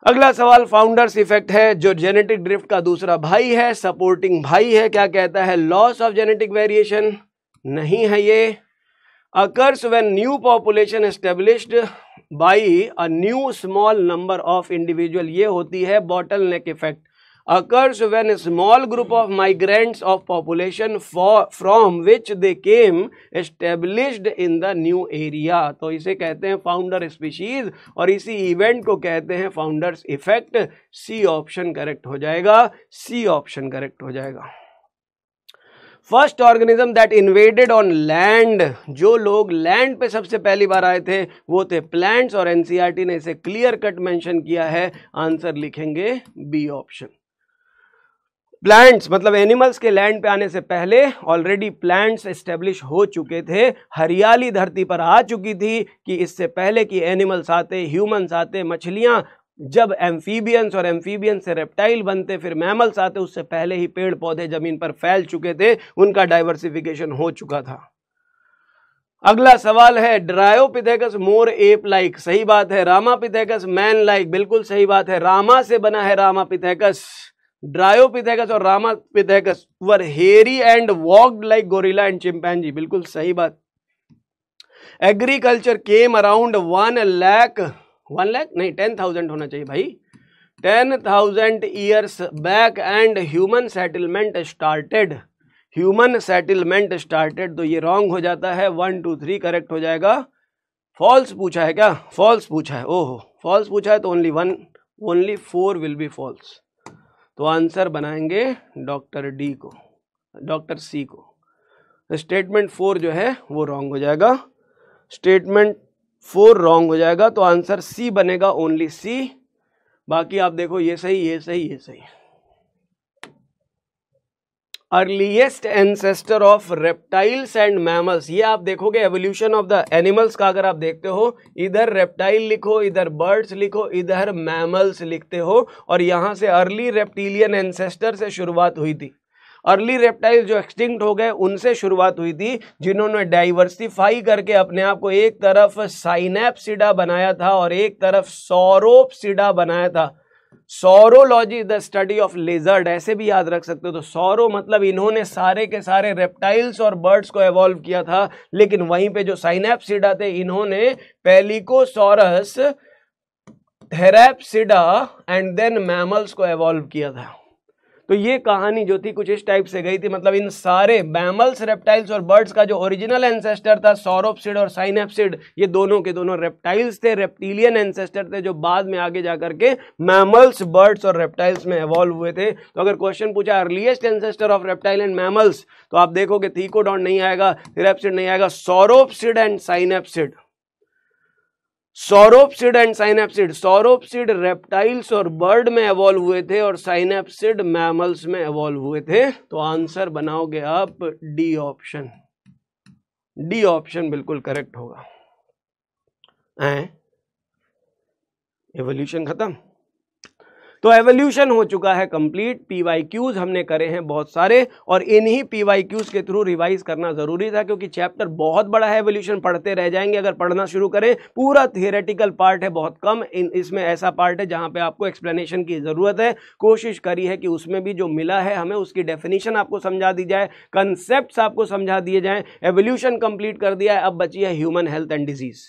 अगला सवाल फाउंडर्स इफेक्ट है जो जेनेटिक ड्रिफ्ट का दूसरा भाई है सपोर्टिंग भाई है क्या कहता है लॉस ऑफ जेनेटिक वेरिएशन नहीं है ये occurs when new population established by a new small number of individual ये होती है bottle neck effect occurs when small group of migrants of population from which they came established in the new area तो इसे कहते हैं founder species और इसी event को कहते हैं founders effect C option correct हो जाएगा सी ऑप्शन करेक्ट हो जाएगा first organism that invaded on land जो लोग लैंड पे सबसे पहली बार आए थे वो थे प्लांट्स और एनसीईआरटी e ने इसे क्लियर कट मेंशन किया है आंसर लिखेंगे बी ऑप्शन प्लांट्स मतलब एनिमल्स के लैंड पे आने से पहले ऑलरेडी प्लांट्स एस्टेब्लिश हो चुके थे हरियाली धरती पर आ चुकी थी कि इससे पहले कि एनिमल्स आते ह्यूमंस आते मछलियाँ जब एम्फीबियंस और एम्फीबियन से रेप्टाइल बनते फिर मैमल्स आते उससे पहले ही पेड़ पौधे ज़मीन पर फैल चुके थे उनका डाइवर्सिफिकेशन हो चुका था अगला सवाल है ड्रायोपिथेकस मोर एप लाइक सही बात है रामापिथेकस मैन लाइक बिल्कुल सही बात है रामा से बना है रामापिथेकस ड्रायोपिथेकस और Ramapithecus were hairy and walked like gorilla and chimpanzee बिल्कुल सही बात agriculture came around one lakh one lakh नहीं टेन थाउजेंड होना चाहिए भाई ten thousand years back and human settlement started human settlement started तो ये रॉन्ग हो जाता है वन टू थ्री करेक्ट हो जाएगा फॉल्स पूछा है क्या फॉल्स पूछा है ओहो फॉल्स पूछा है तो only one only four will be false तो आंसर बनाएंगे डॉक्टर डी को डॉक्टर सी को स्टेटमेंट फोर जो है वो रॉन्ग हो जाएगा स्टेटमेंट फोर रॉन्ग हो जाएगा तो आंसर सी बनेगा ओनली सी बाकी आप देखो ये सही ये सही ये सही earliest ancestor of reptiles and mammals ये आप देखोगे एवोल्यूशन ऑफ द एनिमल्स का अगर आप देखते हो इधर रेप्टाइल लिखो इधर बर्ड्स लिखो इधर मैमल्स लिखते हो और यहां से अर्ली रेप्टिलियन एंसेस्टर से शुरुआत हुई थी अर्ली रेप्टाइल जो एक्सटिंक्ट हो गए उनसे शुरुआत हुई थी जिन्होंने डाइवर्सिफाई करके अपने आप को एक तरफ साइनेपसिडा बनाया था और एक तरफ सौरोपसिडा बनाया था saurology the study of lizard ऐसे भी याद रख सकते हो तो सौरो मतलब इन्होंने सारे के सारे रेप्टाइल्स और बर्ड्स को एवॉल्व किया था लेकिन वहीं पे जो साइनेपसिडा थे इन्होंने pelycosaurs therapsida and then mammals को एवॉल्व किया था तो ये कहानी जो थी कुछ इस टाइप से गई थी मतलब इन सारे मैमल्स रेप्टाइल्स और बर्ड्स का जो ओरिजिनल एंसेस्टर था सौरोपसिड और साइनेपसिड ये दोनों के दोनों रेप्टाइल्स थे रेप्टिलियन एंसेस्टर थे जो बाद में आगे जाकर के मैमल्स बर्ड्स और रेप्टाइल्स में इवॉल्व हुए थे तो अगर क्वेश्चन पूछा earliest ancestor of reptile and mammals तो आप देखोगे थीकोडॉन नहीं आएगा थिरेप्सिड नहीं आएगा sauropsid and synapsid sauropsid and synapsid sauropsid reptiles और बर्ड में एवॉल्व हुए थे और साइनेप्सिड मैमल्स में एवॉल्व हुए थे तो आंसर बनाओगे आप डी ऑप्शन डी ऑप्शन बिल्कुल करेक्ट होगा एवोल्यूशन खत्म तो एवोल्यूशन हो चुका है कंप्लीट पीवाई क्यूज हमने करे हैं बहुत सारे और इन्हीं पीवाई क्यूज के थ्रू रिवाइज करना जरूरी था क्योंकि चैप्टर बहुत बड़ा है एवोल्यूशन पढ़ते रह जाएंगे अगर पढ़ना शुरू करें पूरा थियरेटिकल पार्ट है बहुत कम इसमें ऐसा पार्ट है जहाँ पे आपको एक्सप्लेनेशन की ज़रूरत है कोशिश करी है कि उसमें भी जो मिला है हमें उसकी डेफिनेशन आपको समझा दी जाए कंसेप्ट आपको समझा दिए जाए एवोल्यूशन कंप्लीट कर दिया है अब बची है ह्यूमन हेल्थ एंड डिजीज़